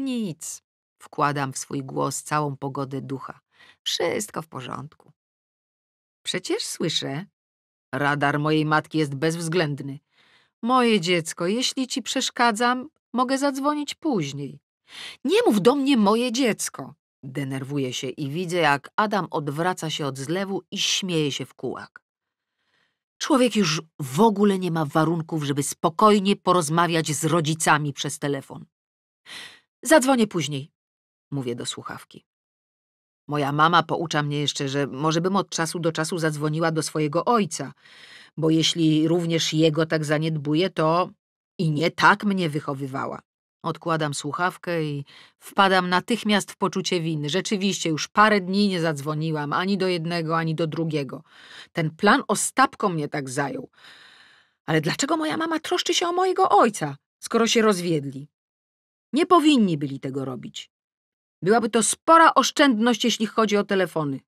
S1: Nie, nic. Wkładam w swój głos całą pogodę ducha. Wszystko w porządku. Przecież słyszę. Radar mojej matki jest bezwzględny. Moje dziecko, jeśli ci przeszkadzam, mogę zadzwonić później. Nie mów do mnie moje dziecko. Denerwuję się i widzę, jak Adam odwraca się od zlewu i śmieje się w kółak. Człowiek już w ogóle nie ma warunków, żeby spokojnie porozmawiać z rodzicami przez telefon. Zadzwonię później, mówię do słuchawki. Moja mama poucza mnie jeszcze, że może bym od czasu do czasu zadzwoniła do swojego ojca, bo jeśli również jego tak zaniedbuje, to i nie tak mnie wychowywała. Odkładam słuchawkę i wpadam natychmiast w poczucie winy. Rzeczywiście już parę dni nie zadzwoniłam ani do jednego, ani do drugiego. Ten plan ostapką mnie tak zajął. Ale dlaczego moja mama troszczy się o mojego ojca, skoro się rozwiedli? Nie powinni byli tego robić. Byłaby to spora oszczędność, jeśli chodzi o telefony.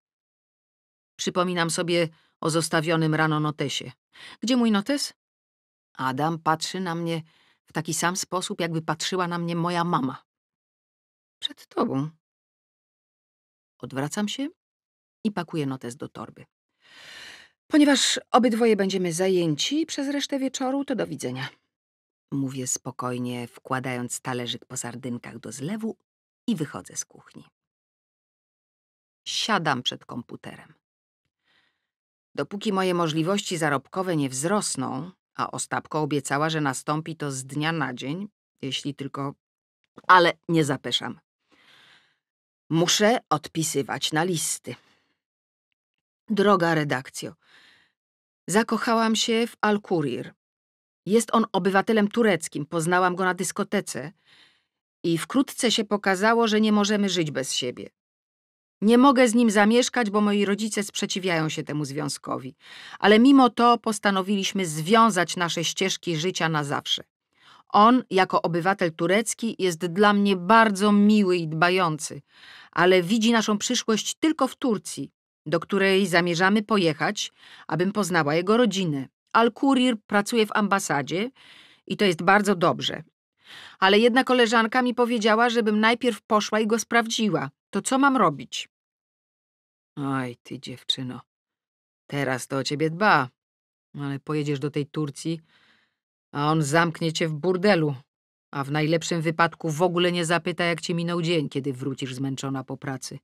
S1: Przypominam sobie o zostawionym rano notesie. Gdzie mój notes? Adam patrzy na mnie w taki sam sposób, jakby patrzyła na mnie moja mama. Przed tobą. Odwracam się i pakuję notes do torby. Ponieważ obydwoje będziemy zajęci przez resztę wieczoru, to do widzenia. Mówię spokojnie, wkładając talerzyk po sardynkach do zlewu i wychodzę z kuchni. Siadam przed komputerem. Dopóki moje możliwości zarobkowe nie wzrosną, a Ostapko obiecała, że nastąpi to z dnia na dzień, jeśli tylko... Ale nie zapeszam. Muszę odpisywać na listy. Droga redakcjo, zakochałam się w Al-Kurir. Jest on obywatelem tureckim, poznałam go na dyskotece i wkrótce się pokazało, że nie możemy żyć bez siebie. Nie mogę z nim zamieszkać, bo moi rodzice sprzeciwiają się temu związkowi, ale mimo to postanowiliśmy związać nasze ścieżki życia na zawsze. On, jako obywatel turecki, jest dla mnie bardzo miły i dbający, ale widzi naszą przyszłość tylko w Turcji, do której zamierzamy pojechać, abym poznała jego rodzinę. Al-Kurir pracuje w ambasadzie i to jest bardzo dobrze. Ale jedna koleżanka mi powiedziała, żebym najpierw poszła i go sprawdziła. To co mam robić? Oj, ty dziewczyno, teraz to o ciebie dba. Ale pojedziesz do tej Turcji, a on zamknie cię w burdelu. A w najlepszym wypadku w ogóle nie zapyta, jak ci minął dzień, kiedy wrócisz zmęczona po pracy.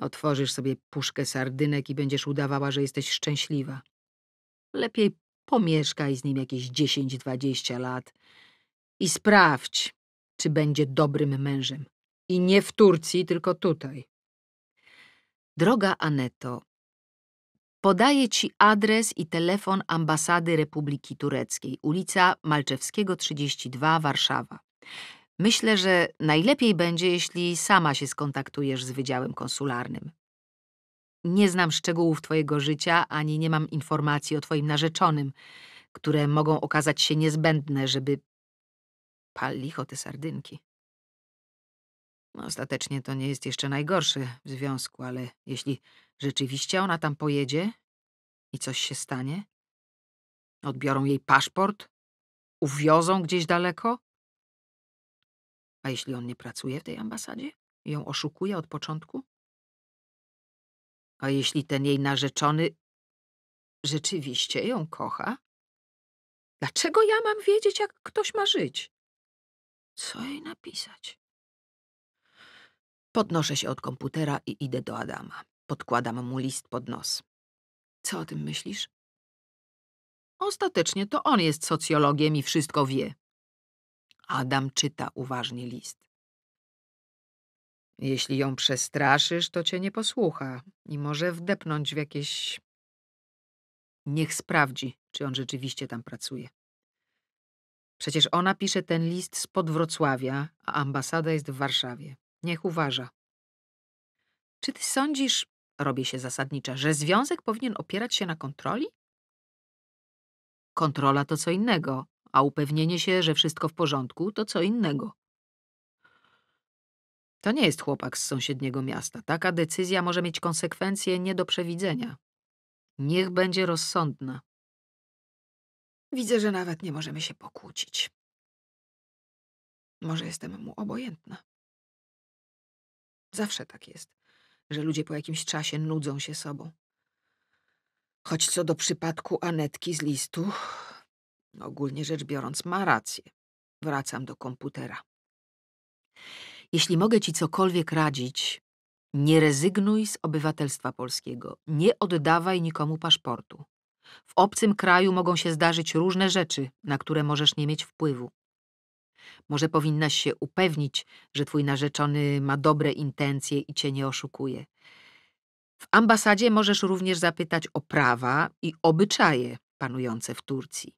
S1: Otworzysz sobie puszkę sardynek i będziesz udawała, że jesteś szczęśliwa. Lepiej pomieszkaj z nim jakieś 10-20 lat i sprawdź, czy będzie dobrym mężem. I nie w Turcji, tylko tutaj. Droga Aneto, podaję ci adres i telefon ambasady Republiki Tureckiej, ulica Malczewskiego 32, Warszawa. Myślę, że najlepiej będzie, jeśli sama się skontaktujesz z Wydziałem Konsularnym. Nie znam szczegółów Twojego życia, ani nie mam informacji o Twoim narzeczonym, które mogą okazać się niezbędne, żeby... Pal licho te sardynki. Ostatecznie to nie jest jeszcze najgorsze w związku, ale jeśli rzeczywiście ona tam pojedzie i coś się stanie, odbiorą jej paszport, uwiozą gdzieś daleko,
S2: a jeśli on nie pracuje w tej ambasadzie i ją oszukuje od początku? A jeśli ten jej narzeczony rzeczywiście ją kocha? Dlaczego ja mam wiedzieć, jak ktoś ma żyć?
S1: Co jej napisać? Podnoszę się od komputera i idę do Adama. Podkładam mu list pod nos. Co o tym myślisz? Ostatecznie to on jest socjologiem i wszystko wie. Adam czyta uważnie list. Jeśli ją przestraszysz, to cię nie posłucha i może wdepnąć w jakieś... Niech sprawdzi, czy on rzeczywiście tam pracuje. Przecież ona pisze ten list spod Wrocławia, a ambasada jest w Warszawie. Niech uważa. Czy ty sądzisz, robię się zasadnicza, że związek powinien opierać się na kontroli? Kontrola to co innego, a upewnienie się, że wszystko w porządku, to co innego. To nie jest chłopak z sąsiedniego miasta. Taka decyzja może mieć konsekwencje nie do przewidzenia. Niech będzie rozsądna.
S2: Widzę, że nawet nie możemy się pokłócić.
S1: Może jestem mu obojętna. Zawsze tak jest, że ludzie po jakimś czasie nudzą się sobą. Choć co do przypadku Anetki z listu, ogólnie rzecz biorąc, ma rację. Wracam do komputera. Jeśli mogę ci cokolwiek radzić, nie rezygnuj z obywatelstwa polskiego, nie oddawaj nikomu paszportu. W obcym kraju mogą się zdarzyć różne rzeczy, na które możesz nie mieć wpływu. Może powinnaś się upewnić, że twój narzeczony ma dobre intencje i cię nie oszukuje. W ambasadzie możesz również zapytać o prawa i obyczaje panujące w Turcji.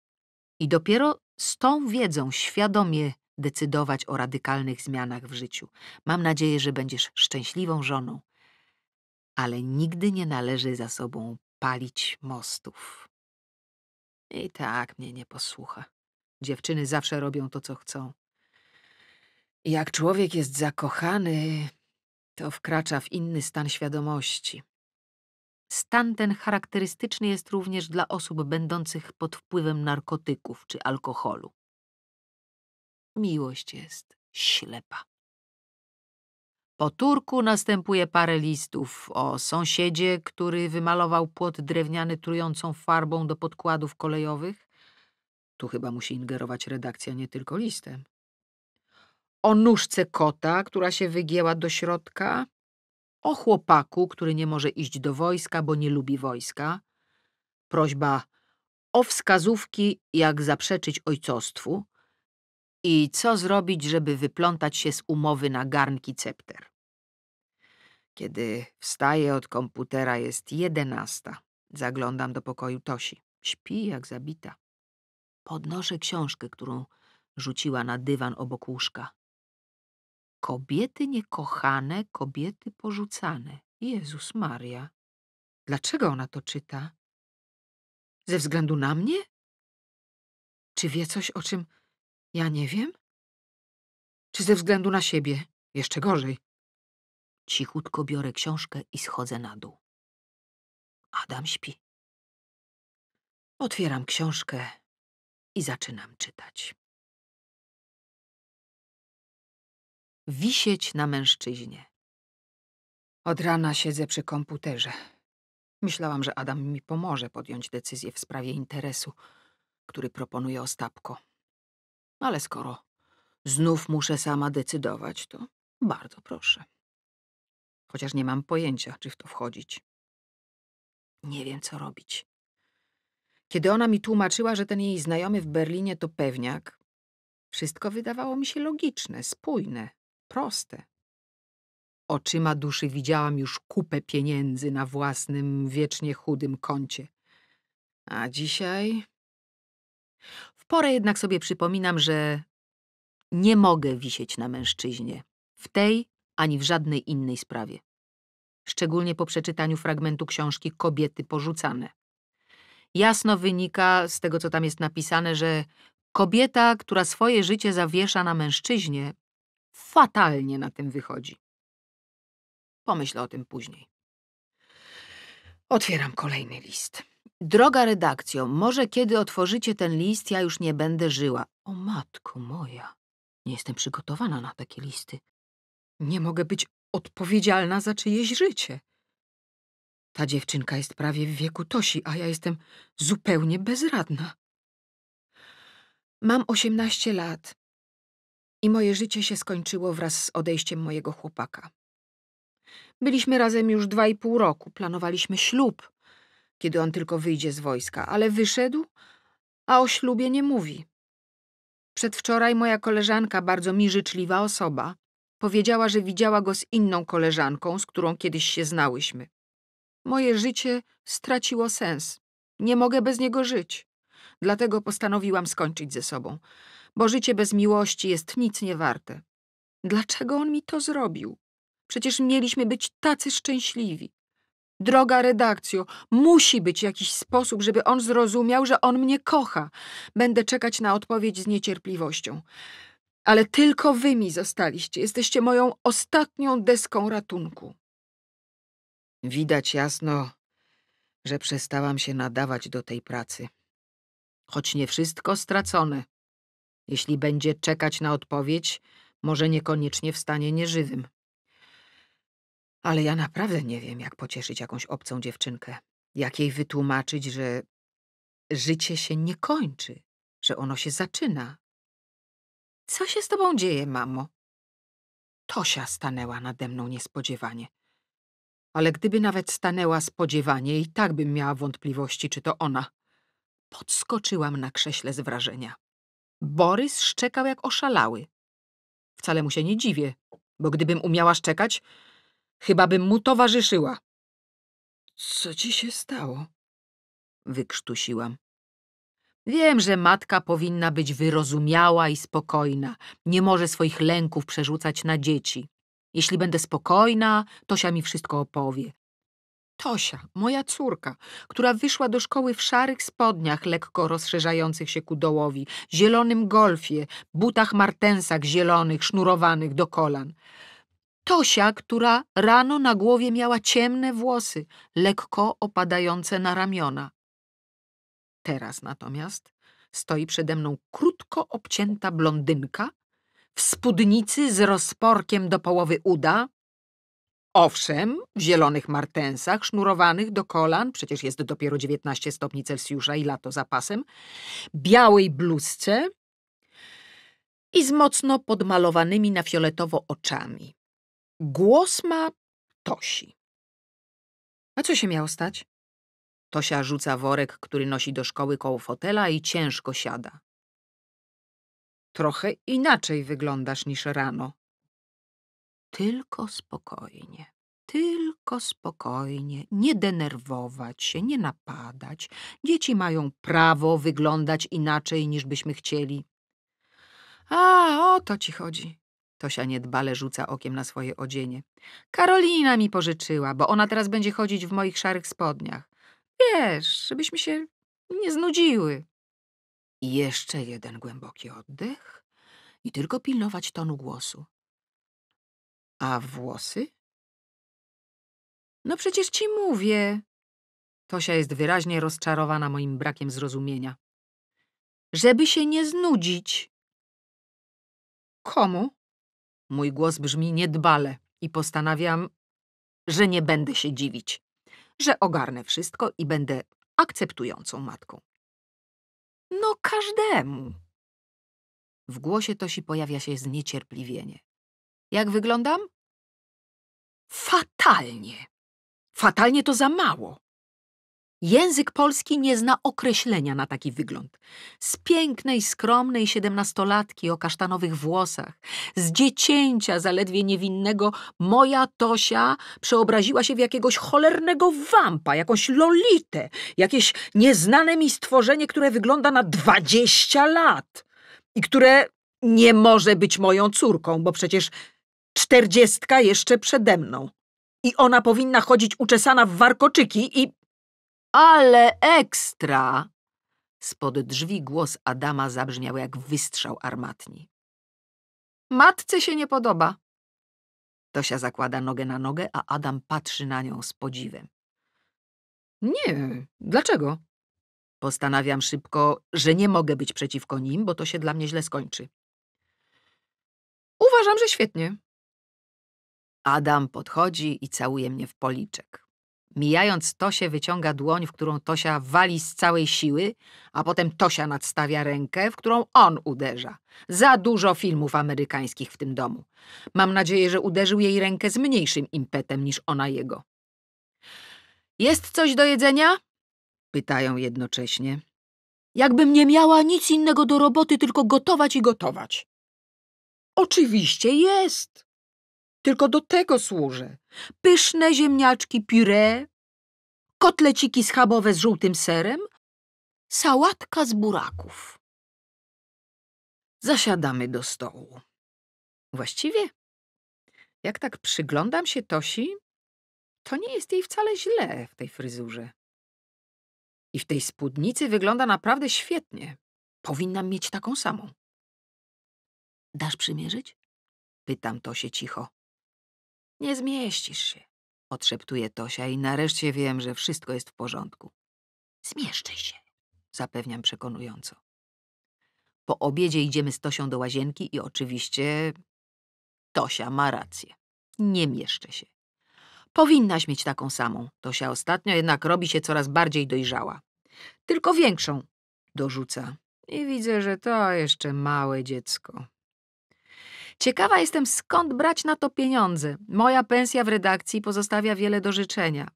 S1: I dopiero z tą wiedzą świadomie decydować o radykalnych zmianach w życiu. Mam nadzieję, że będziesz szczęśliwą żoną. Ale nigdy nie należy za sobą palić mostów. I tak mnie nie posłucha. Dziewczyny zawsze robią to, co chcą. Jak człowiek jest zakochany, to wkracza w inny stan świadomości. Stan ten charakterystyczny jest również dla osób będących pod wpływem narkotyków czy alkoholu. Miłość jest ślepa. Po Turku następuje parę listów o sąsiedzie, który wymalował płot drewniany trującą farbą do podkładów kolejowych. Tu chyba musi ingerować redakcja nie tylko listem. O nóżce kota, która się wygięła do środka. O chłopaku, który nie może iść do wojska, bo nie lubi wojska. Prośba o wskazówki, jak zaprzeczyć ojcostwu i co zrobić, żeby wyplątać się z umowy na garnki Cepter. Kiedy wstaję od komputera jest jedenasta. Zaglądam do pokoju Tosi. Śpi jak zabita. Podnoszę książkę, którą rzuciła na dywan obok łóżka. Kobiety niekochane, kobiety porzucane. Jezus Maria. Dlaczego ona to czyta? Ze względu
S2: na mnie? Czy wie coś, o czym ja nie wiem? Czy ze względu na siebie? Jeszcze gorzej. Cichutko biorę książkę i schodzę na dół. Adam śpi. Otwieram książkę i zaczynam czytać.
S1: Wisieć na mężczyźnie. Od rana siedzę przy komputerze. Myślałam, że Adam mi pomoże podjąć decyzję w sprawie interesu, który proponuje Ostapko. Ale skoro znów muszę sama decydować, to bardzo proszę. Chociaż nie mam pojęcia, czy w to wchodzić. Nie wiem, co robić. Kiedy ona mi tłumaczyła, że ten jej znajomy w Berlinie to pewniak, wszystko wydawało mi się logiczne, spójne, proste. Oczyma duszy widziałam już kupę pieniędzy na własnym, wiecznie chudym koncie. A dzisiaj porę jednak sobie przypominam, że nie mogę wisieć na mężczyźnie. W tej ani w żadnej innej sprawie. Szczególnie po przeczytaniu fragmentu książki Kobiety porzucane. Jasno wynika z tego, co tam jest napisane, że kobieta, która swoje życie zawiesza na mężczyźnie, fatalnie na tym wychodzi. Pomyślę o tym później. Otwieram kolejny list. Droga redakcjo, może kiedy otworzycie ten list, ja już nie będę żyła. O matko moja, nie jestem przygotowana na takie listy. Nie mogę być odpowiedzialna za czyjeś życie. Ta dziewczynka jest prawie w wieku Tosi, a ja jestem zupełnie bezradna. Mam osiemnaście lat i moje życie się skończyło wraz z odejściem mojego chłopaka. Byliśmy razem już dwa i pół roku, planowaliśmy ślub, kiedy on tylko wyjdzie z wojska, ale wyszedł, a o ślubie nie mówi. Przedwczoraj moja koleżanka, bardzo mi życzliwa osoba, powiedziała, że widziała go z inną koleżanką, z którą kiedyś się znałyśmy. Moje życie straciło sens. Nie mogę bez niego żyć. Dlatego postanowiłam skończyć ze sobą, bo życie bez miłości jest nic nie warte. Dlaczego on mi to zrobił? Przecież mieliśmy być tacy szczęśliwi. Droga redakcjo, musi być jakiś sposób, żeby on zrozumiał, że on mnie kocha. Będę czekać na odpowiedź z niecierpliwością. Ale tylko wy mi zostaliście. Jesteście moją ostatnią deską ratunku. Widać jasno, że przestałam się nadawać do tej pracy. Choć nie wszystko stracone. Jeśli będzie czekać na odpowiedź, może niekoniecznie w stanie nieżywym. Ale ja naprawdę nie wiem, jak pocieszyć jakąś obcą dziewczynkę. Jak jej wytłumaczyć, że życie się nie kończy, że ono się zaczyna. Co się z tobą dzieje, mamo? Tosia stanęła nade mną niespodziewanie. Ale gdyby nawet stanęła spodziewanie, i tak bym miała wątpliwości, czy to ona. Podskoczyłam na krześle z wrażenia. Borys szczekał jak oszalały. Wcale mu się nie dziwię, bo gdybym umiała szczekać, Chyba bym mu towarzyszyła. Co ci się stało? Wykrztusiłam. Wiem, że matka powinna być wyrozumiała i spokojna. Nie może swoich lęków przerzucać na dzieci. Jeśli będę spokojna, Tosia mi wszystko opowie. Tosia, moja córka, która wyszła do szkoły w szarych spodniach lekko rozszerzających się ku dołowi, zielonym golfie, butach martensach zielonych, sznurowanych do kolan. Tosia, która rano na głowie miała ciemne włosy, lekko opadające na ramiona. Teraz natomiast stoi przede mną krótko obcięta blondynka w spódnicy z rozporkiem do połowy uda. Owszem, w zielonych martensach sznurowanych do kolan, przecież jest dopiero 19 stopni Celsjusza i lato za pasem, białej bluzce i z mocno podmalowanymi na fioletowo oczami. Głos ma Tosi. A co się miało stać? Tosia rzuca worek, który nosi do szkoły koło fotela i ciężko siada. Trochę inaczej wyglądasz niż rano. Tylko spokojnie, tylko spokojnie, nie denerwować się, nie napadać. Dzieci mają prawo wyglądać inaczej niż byśmy chcieli. A, o to ci chodzi. Tosia niedbale rzuca okiem na swoje odzienie. Karolina mi pożyczyła, bo ona teraz będzie chodzić w moich szarych spodniach. Wiesz, żebyśmy się nie znudziły. I jeszcze jeden głęboki oddech i tylko pilnować
S2: tonu głosu. A włosy? No przecież ci mówię.
S1: Tosia jest wyraźnie rozczarowana moim brakiem zrozumienia. Żeby się nie znudzić. Komu? Mój głos brzmi niedbale i postanawiam, że nie będę się dziwić, że ogarnę wszystko i będę akceptującą matką. No każdemu. W głosie Tosi pojawia się
S2: zniecierpliwienie. Jak wyglądam? Fatalnie.
S1: Fatalnie to za mało. Język polski nie zna określenia na taki wygląd. Z pięknej, skromnej siedemnastolatki o kasztanowych włosach, z dziecięcia zaledwie niewinnego, moja Tosia przeobraziła się w jakiegoś cholernego wampa, jakąś lolitę, jakieś nieznane mi stworzenie, które wygląda na dwadzieścia lat i które nie może być moją córką, bo przecież czterdziestka jeszcze przede mną. I ona powinna chodzić uczesana w warkoczyki i ale ekstra! Spod drzwi głos Adama zabrzmiał jak wystrzał armatni. Matce się nie podoba. Tosia zakłada nogę na nogę, a Adam patrzy na nią z podziwem. Nie, dlaczego? Postanawiam szybko, że nie mogę być przeciwko nim, bo to się dla mnie źle skończy. Uważam, że świetnie. Adam podchodzi i całuje mnie w policzek. Mijając Tosię, wyciąga dłoń, w którą Tosia wali z całej siły, a potem Tosia nadstawia rękę, w którą on uderza. Za dużo filmów amerykańskich w tym domu. Mam nadzieję, że uderzył jej rękę z mniejszym impetem niż ona jego. Jest coś do jedzenia? Pytają jednocześnie. Jakbym nie miała nic innego do roboty, tylko gotować i gotować. Oczywiście jest, tylko do tego służę. Pyszne ziemniaczki puree, kotleciki schabowe z żółtym serem,
S2: sałatka z buraków. Zasiadamy do stołu. Właściwie, jak tak przyglądam się Tosi, to nie jest jej wcale źle w tej fryzurze. I w tej spódnicy wygląda naprawdę świetnie. Powinnam mieć taką samą. Dasz przymierzyć?
S1: Pytam Tosię cicho.
S2: Nie zmieścisz się,
S1: odszeptuje Tosia i nareszcie wiem, że wszystko jest w porządku. Zmieszczę się, zapewniam przekonująco. Po obiedzie idziemy z Tosią do łazienki i oczywiście Tosia ma rację. Nie mieszczę się. Powinnaś mieć taką samą. Tosia ostatnio jednak robi się coraz bardziej dojrzała. Tylko większą, dorzuca. I widzę, że to jeszcze małe dziecko. Ciekawa jestem, skąd brać na to pieniądze. Moja pensja w redakcji pozostawia wiele do życzenia.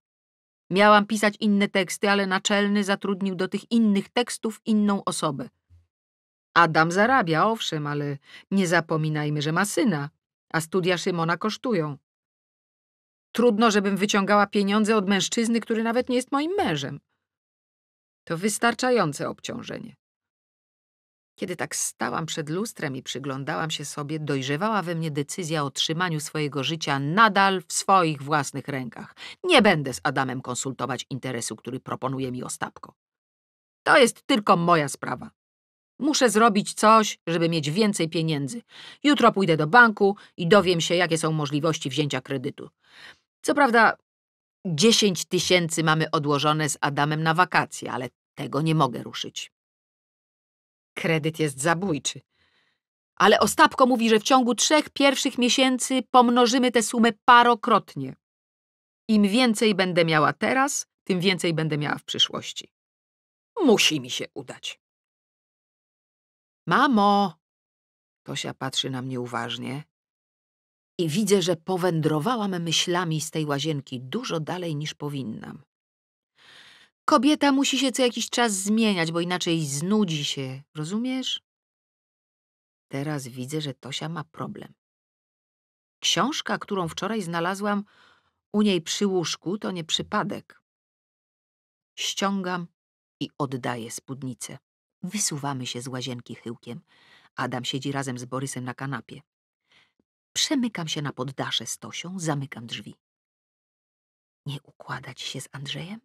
S1: Miałam pisać inne teksty, ale naczelny zatrudnił do tych innych tekstów inną osobę. Adam zarabia, owszem, ale nie zapominajmy, że ma syna, a studia Szymona kosztują. Trudno, żebym wyciągała pieniądze od mężczyzny, który nawet nie jest moim mężem. To wystarczające obciążenie. Kiedy tak stałam przed lustrem i przyglądałam się sobie, dojrzewała we mnie decyzja o trzymaniu swojego życia nadal w swoich własnych rękach. Nie będę z Adamem konsultować interesu, który proponuje mi Ostapko. To jest tylko moja sprawa. Muszę zrobić coś, żeby mieć więcej pieniędzy. Jutro pójdę do banku i dowiem się, jakie są możliwości wzięcia kredytu. Co prawda, dziesięć tysięcy mamy odłożone z Adamem na wakacje, ale tego nie mogę ruszyć. Kredyt jest zabójczy. Ale Ostapko mówi, że w ciągu trzech pierwszych miesięcy pomnożymy tę sumę parokrotnie. Im więcej będę miała teraz, tym więcej będę miała w przyszłości. Musi mi się udać. Mamo! Tosia patrzy na mnie uważnie i widzę, że powędrowałam myślami z tej łazienki dużo dalej niż powinnam. Kobieta musi się co jakiś czas zmieniać, bo inaczej znudzi się, rozumiesz? Teraz widzę, że Tosia ma problem. Książka, którą wczoraj znalazłam u niej przy łóżku, to nie przypadek. Ściągam i oddaję spódnicę. Wysuwamy się z łazienki chyłkiem. Adam siedzi razem z Borysem na kanapie. Przemykam się na poddasze z Tosią, zamykam drzwi. Nie układać się z Andrzejem?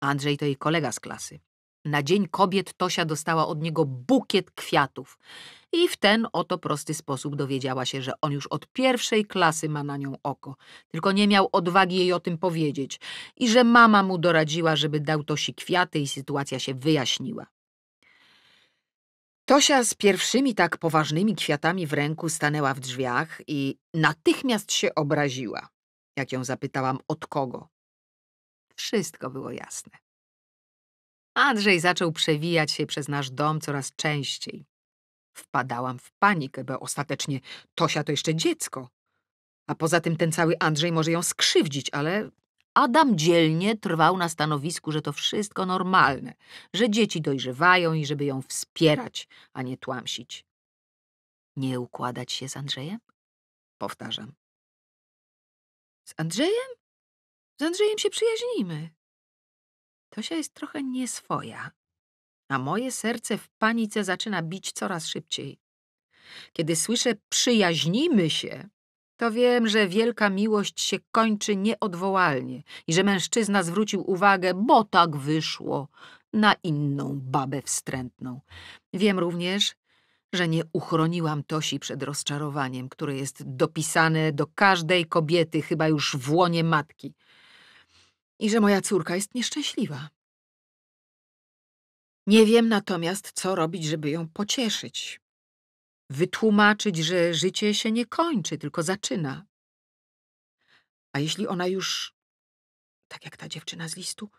S1: Andrzej to jej kolega z klasy. Na Dzień Kobiet Tosia dostała od niego bukiet kwiatów i w ten oto prosty sposób dowiedziała się, że on już od pierwszej klasy ma na nią oko, tylko nie miał odwagi jej o tym powiedzieć i że mama mu doradziła, żeby dał Tosi kwiaty i sytuacja się wyjaśniła. Tosia z pierwszymi tak poważnymi kwiatami w ręku stanęła w drzwiach i natychmiast się obraziła, jak ją zapytałam od kogo. Wszystko było jasne. Andrzej zaczął przewijać się przez nasz dom coraz częściej. Wpadałam w panikę, bo ostatecznie Tosia to jeszcze dziecko. A poza tym ten cały Andrzej może ją skrzywdzić, ale Adam dzielnie trwał na stanowisku, że to wszystko normalne, że dzieci dojrzewają i żeby ją wspierać, a nie tłamsić. Nie układać
S2: się z Andrzejem? Powtarzam. Z Andrzejem?
S1: Z Andrzejem się przyjaźnimy. Tosia jest trochę nieswoja, a moje serce w panice zaczyna bić coraz szybciej. Kiedy słyszę przyjaźnimy się, to wiem, że wielka miłość się kończy nieodwołalnie i że mężczyzna zwrócił uwagę, bo tak wyszło, na inną babę wstrętną. Wiem również, że nie uchroniłam Tosi przed rozczarowaniem, które jest dopisane do każdej kobiety, chyba już w łonie matki i że moja córka jest nieszczęśliwa. Nie wiem natomiast, co robić, żeby ją pocieszyć. Wytłumaczyć, że życie się nie kończy, tylko zaczyna. A jeśli ona już,
S2: tak jak ta dziewczyna z listu,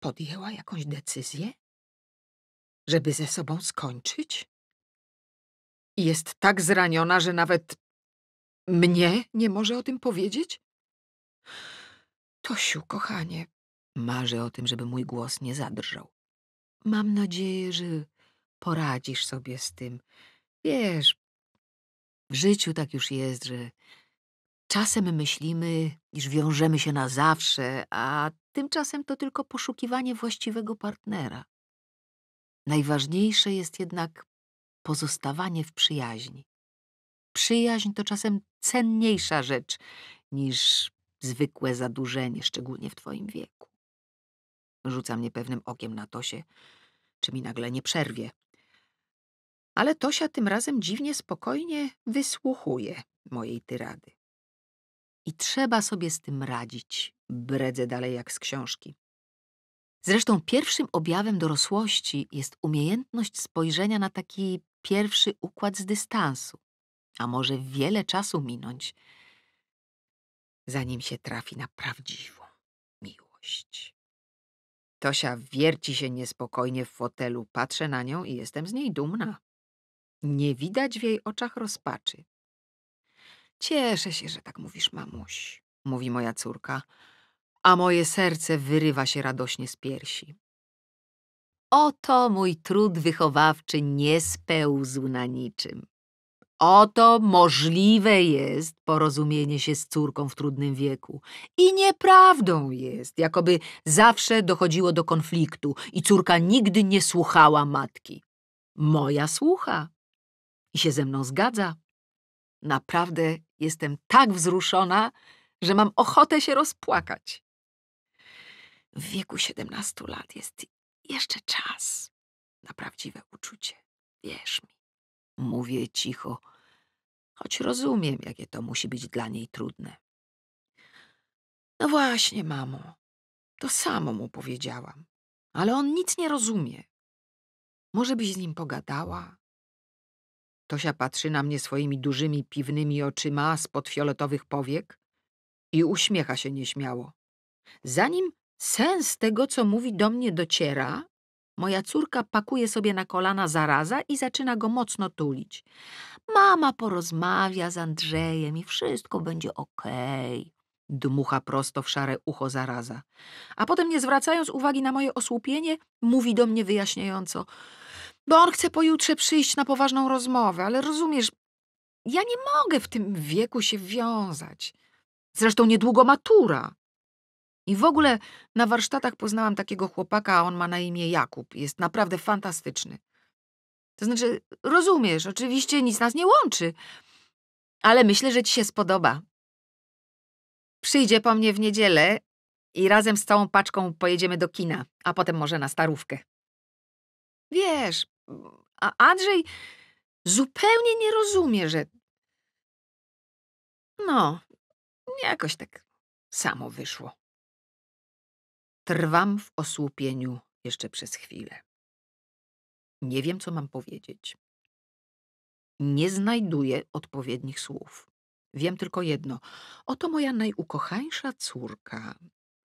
S2: podjęła jakąś decyzję, żeby ze sobą skończyć? I jest tak
S1: zraniona, że nawet mnie nie może o tym powiedzieć? Tosiu, kochanie, marzę o tym, żeby mój głos nie zadrżał. Mam nadzieję, że poradzisz sobie z tym. Wiesz, w życiu tak już jest, że czasem myślimy, iż wiążemy się na zawsze, a tymczasem to tylko poszukiwanie właściwego partnera. Najważniejsze jest jednak pozostawanie w przyjaźni. Przyjaźń to czasem cenniejsza rzecz niż zwykłe zadłużenie, szczególnie w twoim wieku. Rzuca mnie pewnym okiem na Tosie, czy mi nagle nie przerwie. Ale Tosia tym razem dziwnie spokojnie wysłuchuje mojej tyrady. I trzeba sobie z tym radzić, bredzę dalej jak z książki. Zresztą pierwszym objawem dorosłości jest umiejętność spojrzenia na taki pierwszy układ z dystansu, a może wiele czasu minąć, zanim się trafi na prawdziwą miłość. Tosia wierci się niespokojnie w fotelu, patrzę na nią i jestem z niej dumna. Nie widać w jej oczach rozpaczy. Cieszę się, że tak mówisz, mamuś, mówi moja córka, a moje serce wyrywa się radośnie z piersi. Oto mój trud wychowawczy nie spełzł na niczym. Oto możliwe jest porozumienie się z córką w trudnym wieku. I nieprawdą jest, jakoby zawsze dochodziło do konfliktu i córka nigdy nie słuchała matki. Moja słucha i się ze mną zgadza. Naprawdę jestem tak wzruszona, że mam ochotę się rozpłakać. W wieku 17 lat jest jeszcze czas na prawdziwe uczucie. Wierz mi, mówię cicho choć rozumiem, jakie to musi być dla niej trudne. No właśnie, mamo, to samo mu powiedziałam, ale on nic nie rozumie. Może byś z nim pogadała? Tosia patrzy na mnie swoimi dużymi, piwnymi oczyma spod fioletowych powiek i uśmiecha się nieśmiało. Zanim sens tego, co mówi do mnie, dociera, Moja córka pakuje sobie na kolana zaraza i zaczyna go mocno tulić. Mama porozmawia z Andrzejem i wszystko będzie okej. Okay. Dmucha prosto w szare ucho zaraza. A potem, nie zwracając uwagi na moje osłupienie, mówi do mnie wyjaśniająco: Bo on chce pojutrze przyjść na poważną rozmowę, ale rozumiesz, ja nie mogę w tym wieku się wiązać. Zresztą niedługo matura. I w ogóle na warsztatach poznałam takiego chłopaka, a on ma na imię Jakub. Jest naprawdę fantastyczny. To znaczy, rozumiesz, oczywiście nic nas nie łączy, ale myślę, że ci się spodoba. Przyjdzie po mnie w niedzielę i razem z całą paczką pojedziemy do kina, a potem może na starówkę. Wiesz, a Andrzej zupełnie nie rozumie,
S2: że. No, jakoś tak samo wyszło. Trwam w osłupieniu jeszcze przez chwilę.
S1: Nie wiem, co mam powiedzieć. Nie znajduję odpowiednich słów. Wiem tylko jedno. Oto moja najukochańsza córka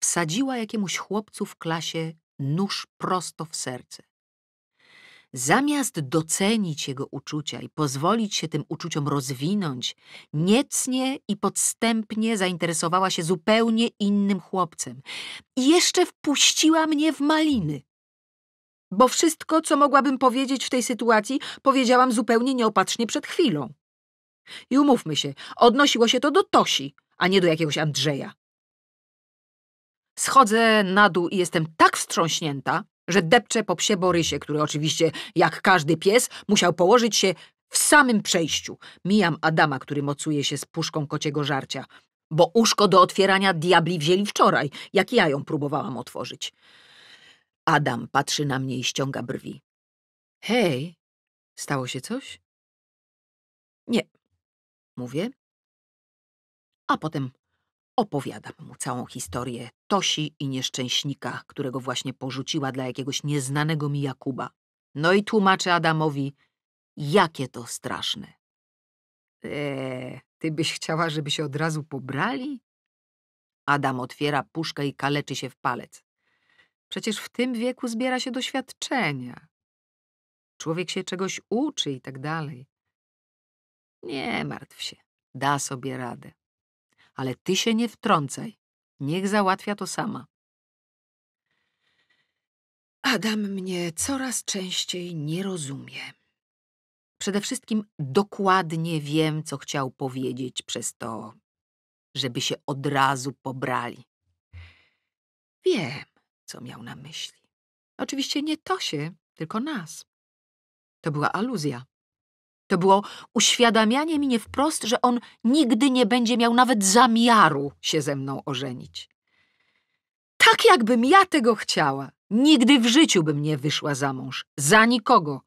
S1: wsadziła jakiemuś chłopcu w klasie nóż prosto w serce. Zamiast docenić jego uczucia i pozwolić się tym uczuciom rozwinąć, niecnie i podstępnie zainteresowała się zupełnie innym chłopcem. I jeszcze wpuściła mnie w maliny. Bo wszystko, co mogłabym powiedzieć w tej sytuacji, powiedziałam zupełnie nieopatrznie przed chwilą. I umówmy się, odnosiło się to do Tosi, a nie do jakiegoś Andrzeja. Schodzę na dół i jestem tak wstrząśnięta, że depcze po psie Borysie, który oczywiście, jak każdy pies, musiał położyć się w samym przejściu. Mijam Adama, który mocuje się z puszką kociego żarcia, bo uszko do otwierania diabli wzięli wczoraj, jak ja ją próbowałam otworzyć. Adam patrzy na mnie i ściąga brwi. Hej, stało się coś? Nie, mówię. A potem Opowiadam mu całą historię Tosi i nieszczęśnika, którego właśnie porzuciła dla jakiegoś nieznanego mi Jakuba. No i tłumaczę Adamowi, jakie to straszne. Eee, ty byś chciała, żeby się od razu pobrali? Adam otwiera puszkę i kaleczy się w palec. Przecież w tym wieku zbiera się doświadczenia. Człowiek się czegoś uczy i tak dalej. Nie martw się, da sobie radę ale ty się nie wtrącaj. Niech załatwia to sama. Adam mnie coraz częściej nie rozumie. Przede wszystkim dokładnie wiem, co chciał powiedzieć przez to, żeby się od razu pobrali. Wiem, co miał na myśli.
S2: Oczywiście nie to się,
S1: tylko nas. To była aluzja. To było uświadamianie mi nie wprost, że on nigdy nie będzie miał nawet zamiaru się ze mną ożenić. Tak jakbym ja tego chciała. Nigdy w życiu bym nie wyszła za mąż. Za nikogo.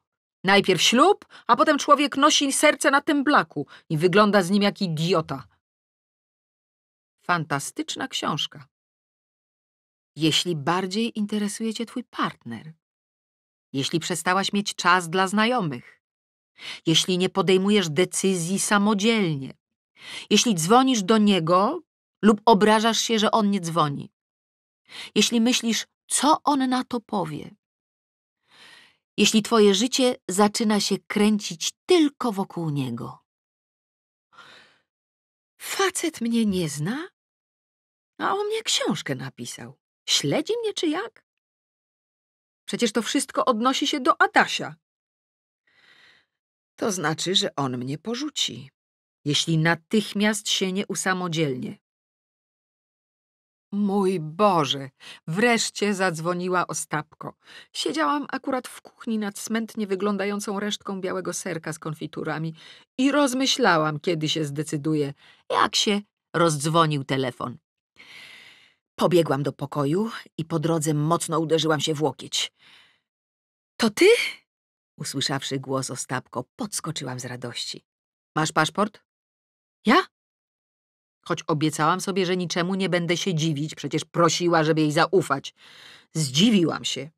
S1: Najpierw ślub, a potem człowiek nosi serce na tym blaku i wygląda z nim jak idiota. Fantastyczna książka. Jeśli bardziej interesuje cię twój partner. Jeśli przestałaś mieć czas dla znajomych jeśli nie podejmujesz decyzji samodzielnie, jeśli dzwonisz do niego lub obrażasz się, że on nie dzwoni, jeśli myślisz, co on na to powie, jeśli twoje życie zaczyna się kręcić tylko wokół niego.
S2: Facet mnie nie zna, a o
S1: mnie książkę napisał. Śledzi mnie czy jak? Przecież to wszystko odnosi się do Atasia to znaczy, że on mnie porzuci, jeśli natychmiast się nie usamodzielnie. Mój Boże! Wreszcie zadzwoniła Ostapko. Siedziałam akurat w kuchni nad smętnie wyglądającą resztką białego serka z konfiturami i rozmyślałam, kiedy się zdecyduje. Jak się rozdzwonił telefon. Pobiegłam do pokoju i po drodze mocno uderzyłam się w łokieć. To ty? Usłyszawszy głos Ostapko, podskoczyłam z radości. Masz paszport? Ja? Choć obiecałam sobie, że niczemu nie będę się dziwić, przecież prosiła, żeby jej zaufać. Zdziwiłam się.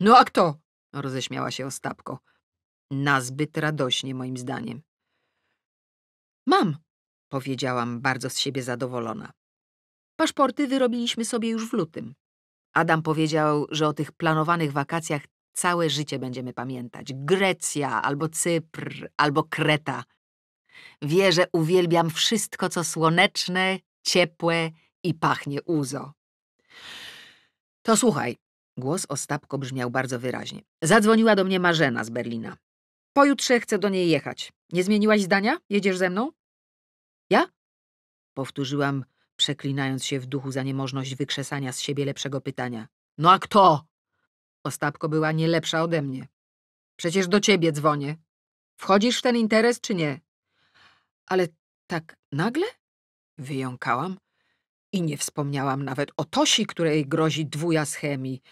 S1: No a kto? roześmiała się Ostapko. Nazbyt radośnie, moim zdaniem. Mam, powiedziałam, bardzo z siebie zadowolona. Paszporty wyrobiliśmy sobie już w lutym. Adam powiedział, że o tych planowanych wakacjach Całe życie będziemy pamiętać. Grecja, albo Cypr, albo Kreta. Wierzę, uwielbiam wszystko, co słoneczne, ciepłe i pachnie uzo. To słuchaj, głos Ostapko brzmiał bardzo wyraźnie. Zadzwoniła do mnie Marzena z Berlina. Pojutrze chcę do niej jechać. Nie zmieniłaś zdania? Jedziesz ze mną? Ja? Powtórzyłam, przeklinając się w duchu za niemożność wykrzesania z siebie lepszego pytania. No a kto? Ostapko była nie lepsza ode mnie. Przecież do ciebie dzwonię. Wchodzisz w ten interes, czy nie? Ale tak nagle? Wyjąkałam i nie wspomniałam nawet o Tosi, której grozi dwuja z chemii,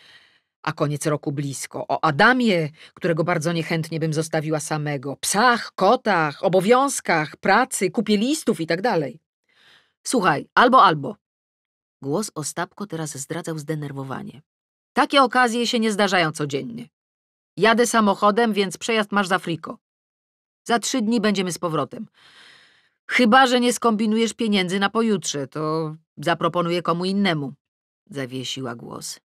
S1: a koniec roku blisko, o Adamie, którego bardzo niechętnie bym zostawiła samego, psach, kotach, obowiązkach, pracy, kupie listów i tak dalej. Słuchaj, albo, albo. Głos Ostapko teraz zdradzał zdenerwowanie. Takie okazje się nie zdarzają codziennie. Jadę samochodem, więc przejazd masz za friko. Za trzy dni będziemy z powrotem. Chyba, że nie skombinujesz pieniędzy na pojutrze, to zaproponuję komu innemu. Zawiesiła głos.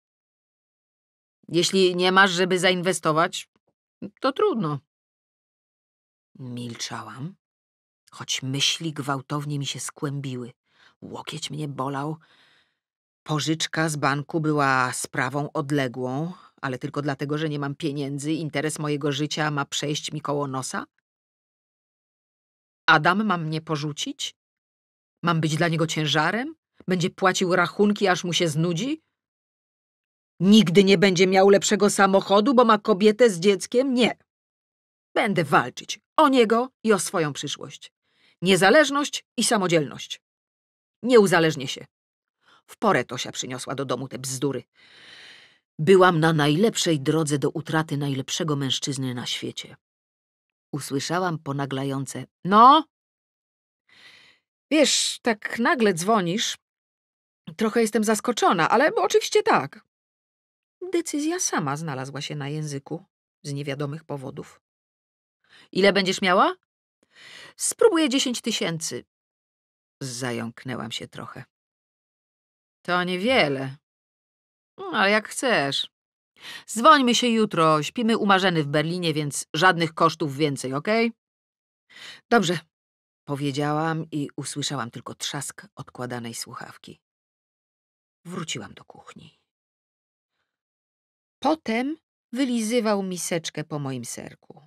S1: Jeśli nie masz, żeby zainwestować, to trudno. Milczałam, choć myśli gwałtownie mi się skłębiły. Łokieć mnie bolał, Pożyczka z banku była sprawą odległą, ale tylko dlatego, że nie mam pieniędzy, interes mojego życia ma przejść mi koło nosa? Adam ma mnie porzucić? Mam być dla niego ciężarem? Będzie płacił rachunki, aż mu się znudzi? Nigdy nie będzie miał lepszego samochodu, bo ma kobietę z dzieckiem? Nie. Będę walczyć o niego i o swoją przyszłość. Niezależność i samodzielność. Nie uzależnię się. W porę Tosia przyniosła do domu te bzdury. Byłam na najlepszej drodze do utraty najlepszego mężczyzny na świecie. Usłyszałam ponaglające No? Wiesz, tak nagle dzwonisz. Trochę jestem zaskoczona, ale oczywiście tak. Decyzja sama znalazła się na języku z niewiadomych powodów. Ile będziesz miała? Spróbuję dziesięć
S2: tysięcy.
S1: Zająknęłam się trochę. To niewiele. No, ale jak chcesz. Zwońmy się jutro, śpimy umarzeny w Berlinie, więc żadnych kosztów więcej, okej? Okay? Dobrze, powiedziałam i usłyszałam tylko trzask odkładanej słuchawki.
S2: Wróciłam do kuchni. Potem wylizywał
S1: miseczkę po moim serku.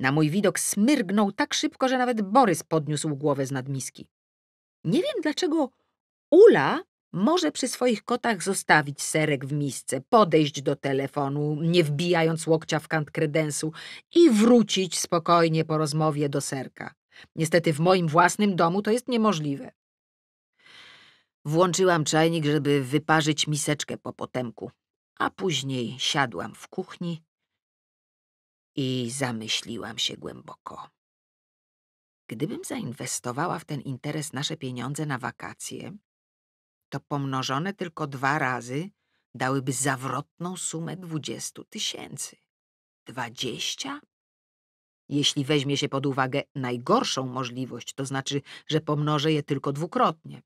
S1: Na mój widok smyrgnął tak szybko, że nawet Borys podniósł głowę z nadmiski. Nie wiem, dlaczego Ula może przy swoich kotach zostawić serek w misce, podejść do telefonu, nie wbijając łokcia w kant kredensu i wrócić spokojnie po rozmowie do serka. Niestety w moim własnym domu to jest niemożliwe. Włączyłam czajnik, żeby wyparzyć miseczkę po potemku, a później siadłam w kuchni i zamyśliłam się głęboko. Gdybym zainwestowała w ten interes nasze pieniądze na wakacje, to pomnożone tylko dwa razy dałyby zawrotną sumę 20 tysięcy. Dwadzieścia? Jeśli weźmie się pod uwagę najgorszą możliwość, to znaczy, że pomnożę je tylko dwukrotnie.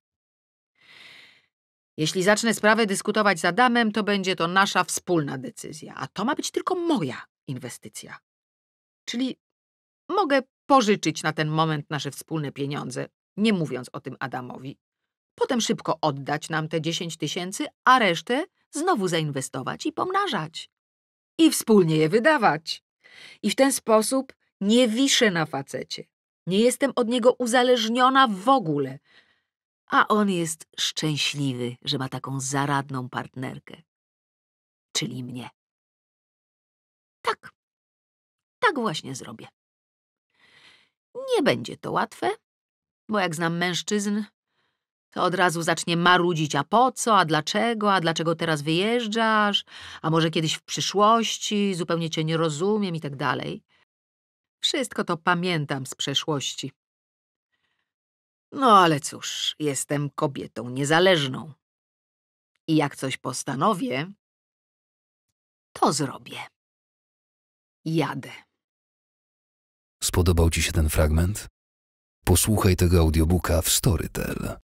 S1: Jeśli zacznę sprawę dyskutować z Adamem, to będzie to nasza wspólna decyzja, a to ma być tylko moja inwestycja. Czyli mogę pożyczyć na ten moment nasze wspólne pieniądze, nie mówiąc o tym Adamowi. Potem szybko oddać nam te 10 tysięcy, a resztę znowu zainwestować i pomnażać. I wspólnie je wydawać. I w ten sposób nie wiszę na facecie. Nie jestem od niego uzależniona w ogóle. A on jest szczęśliwy, że ma taką zaradną partnerkę. Czyli mnie.
S2: Tak. Tak właśnie zrobię. Nie będzie
S1: to łatwe, bo jak znam mężczyzn, to od razu zacznie marudzić, a po co, a dlaczego, a dlaczego teraz wyjeżdżasz, a może kiedyś w przyszłości, zupełnie cię nie rozumiem i tak dalej. Wszystko to pamiętam z przeszłości. No ale cóż, jestem kobietą niezależną.
S2: I jak coś postanowię, to zrobię. Jadę. Spodobał Ci się ten fragment? Posłuchaj tego audiobooka w Storytel.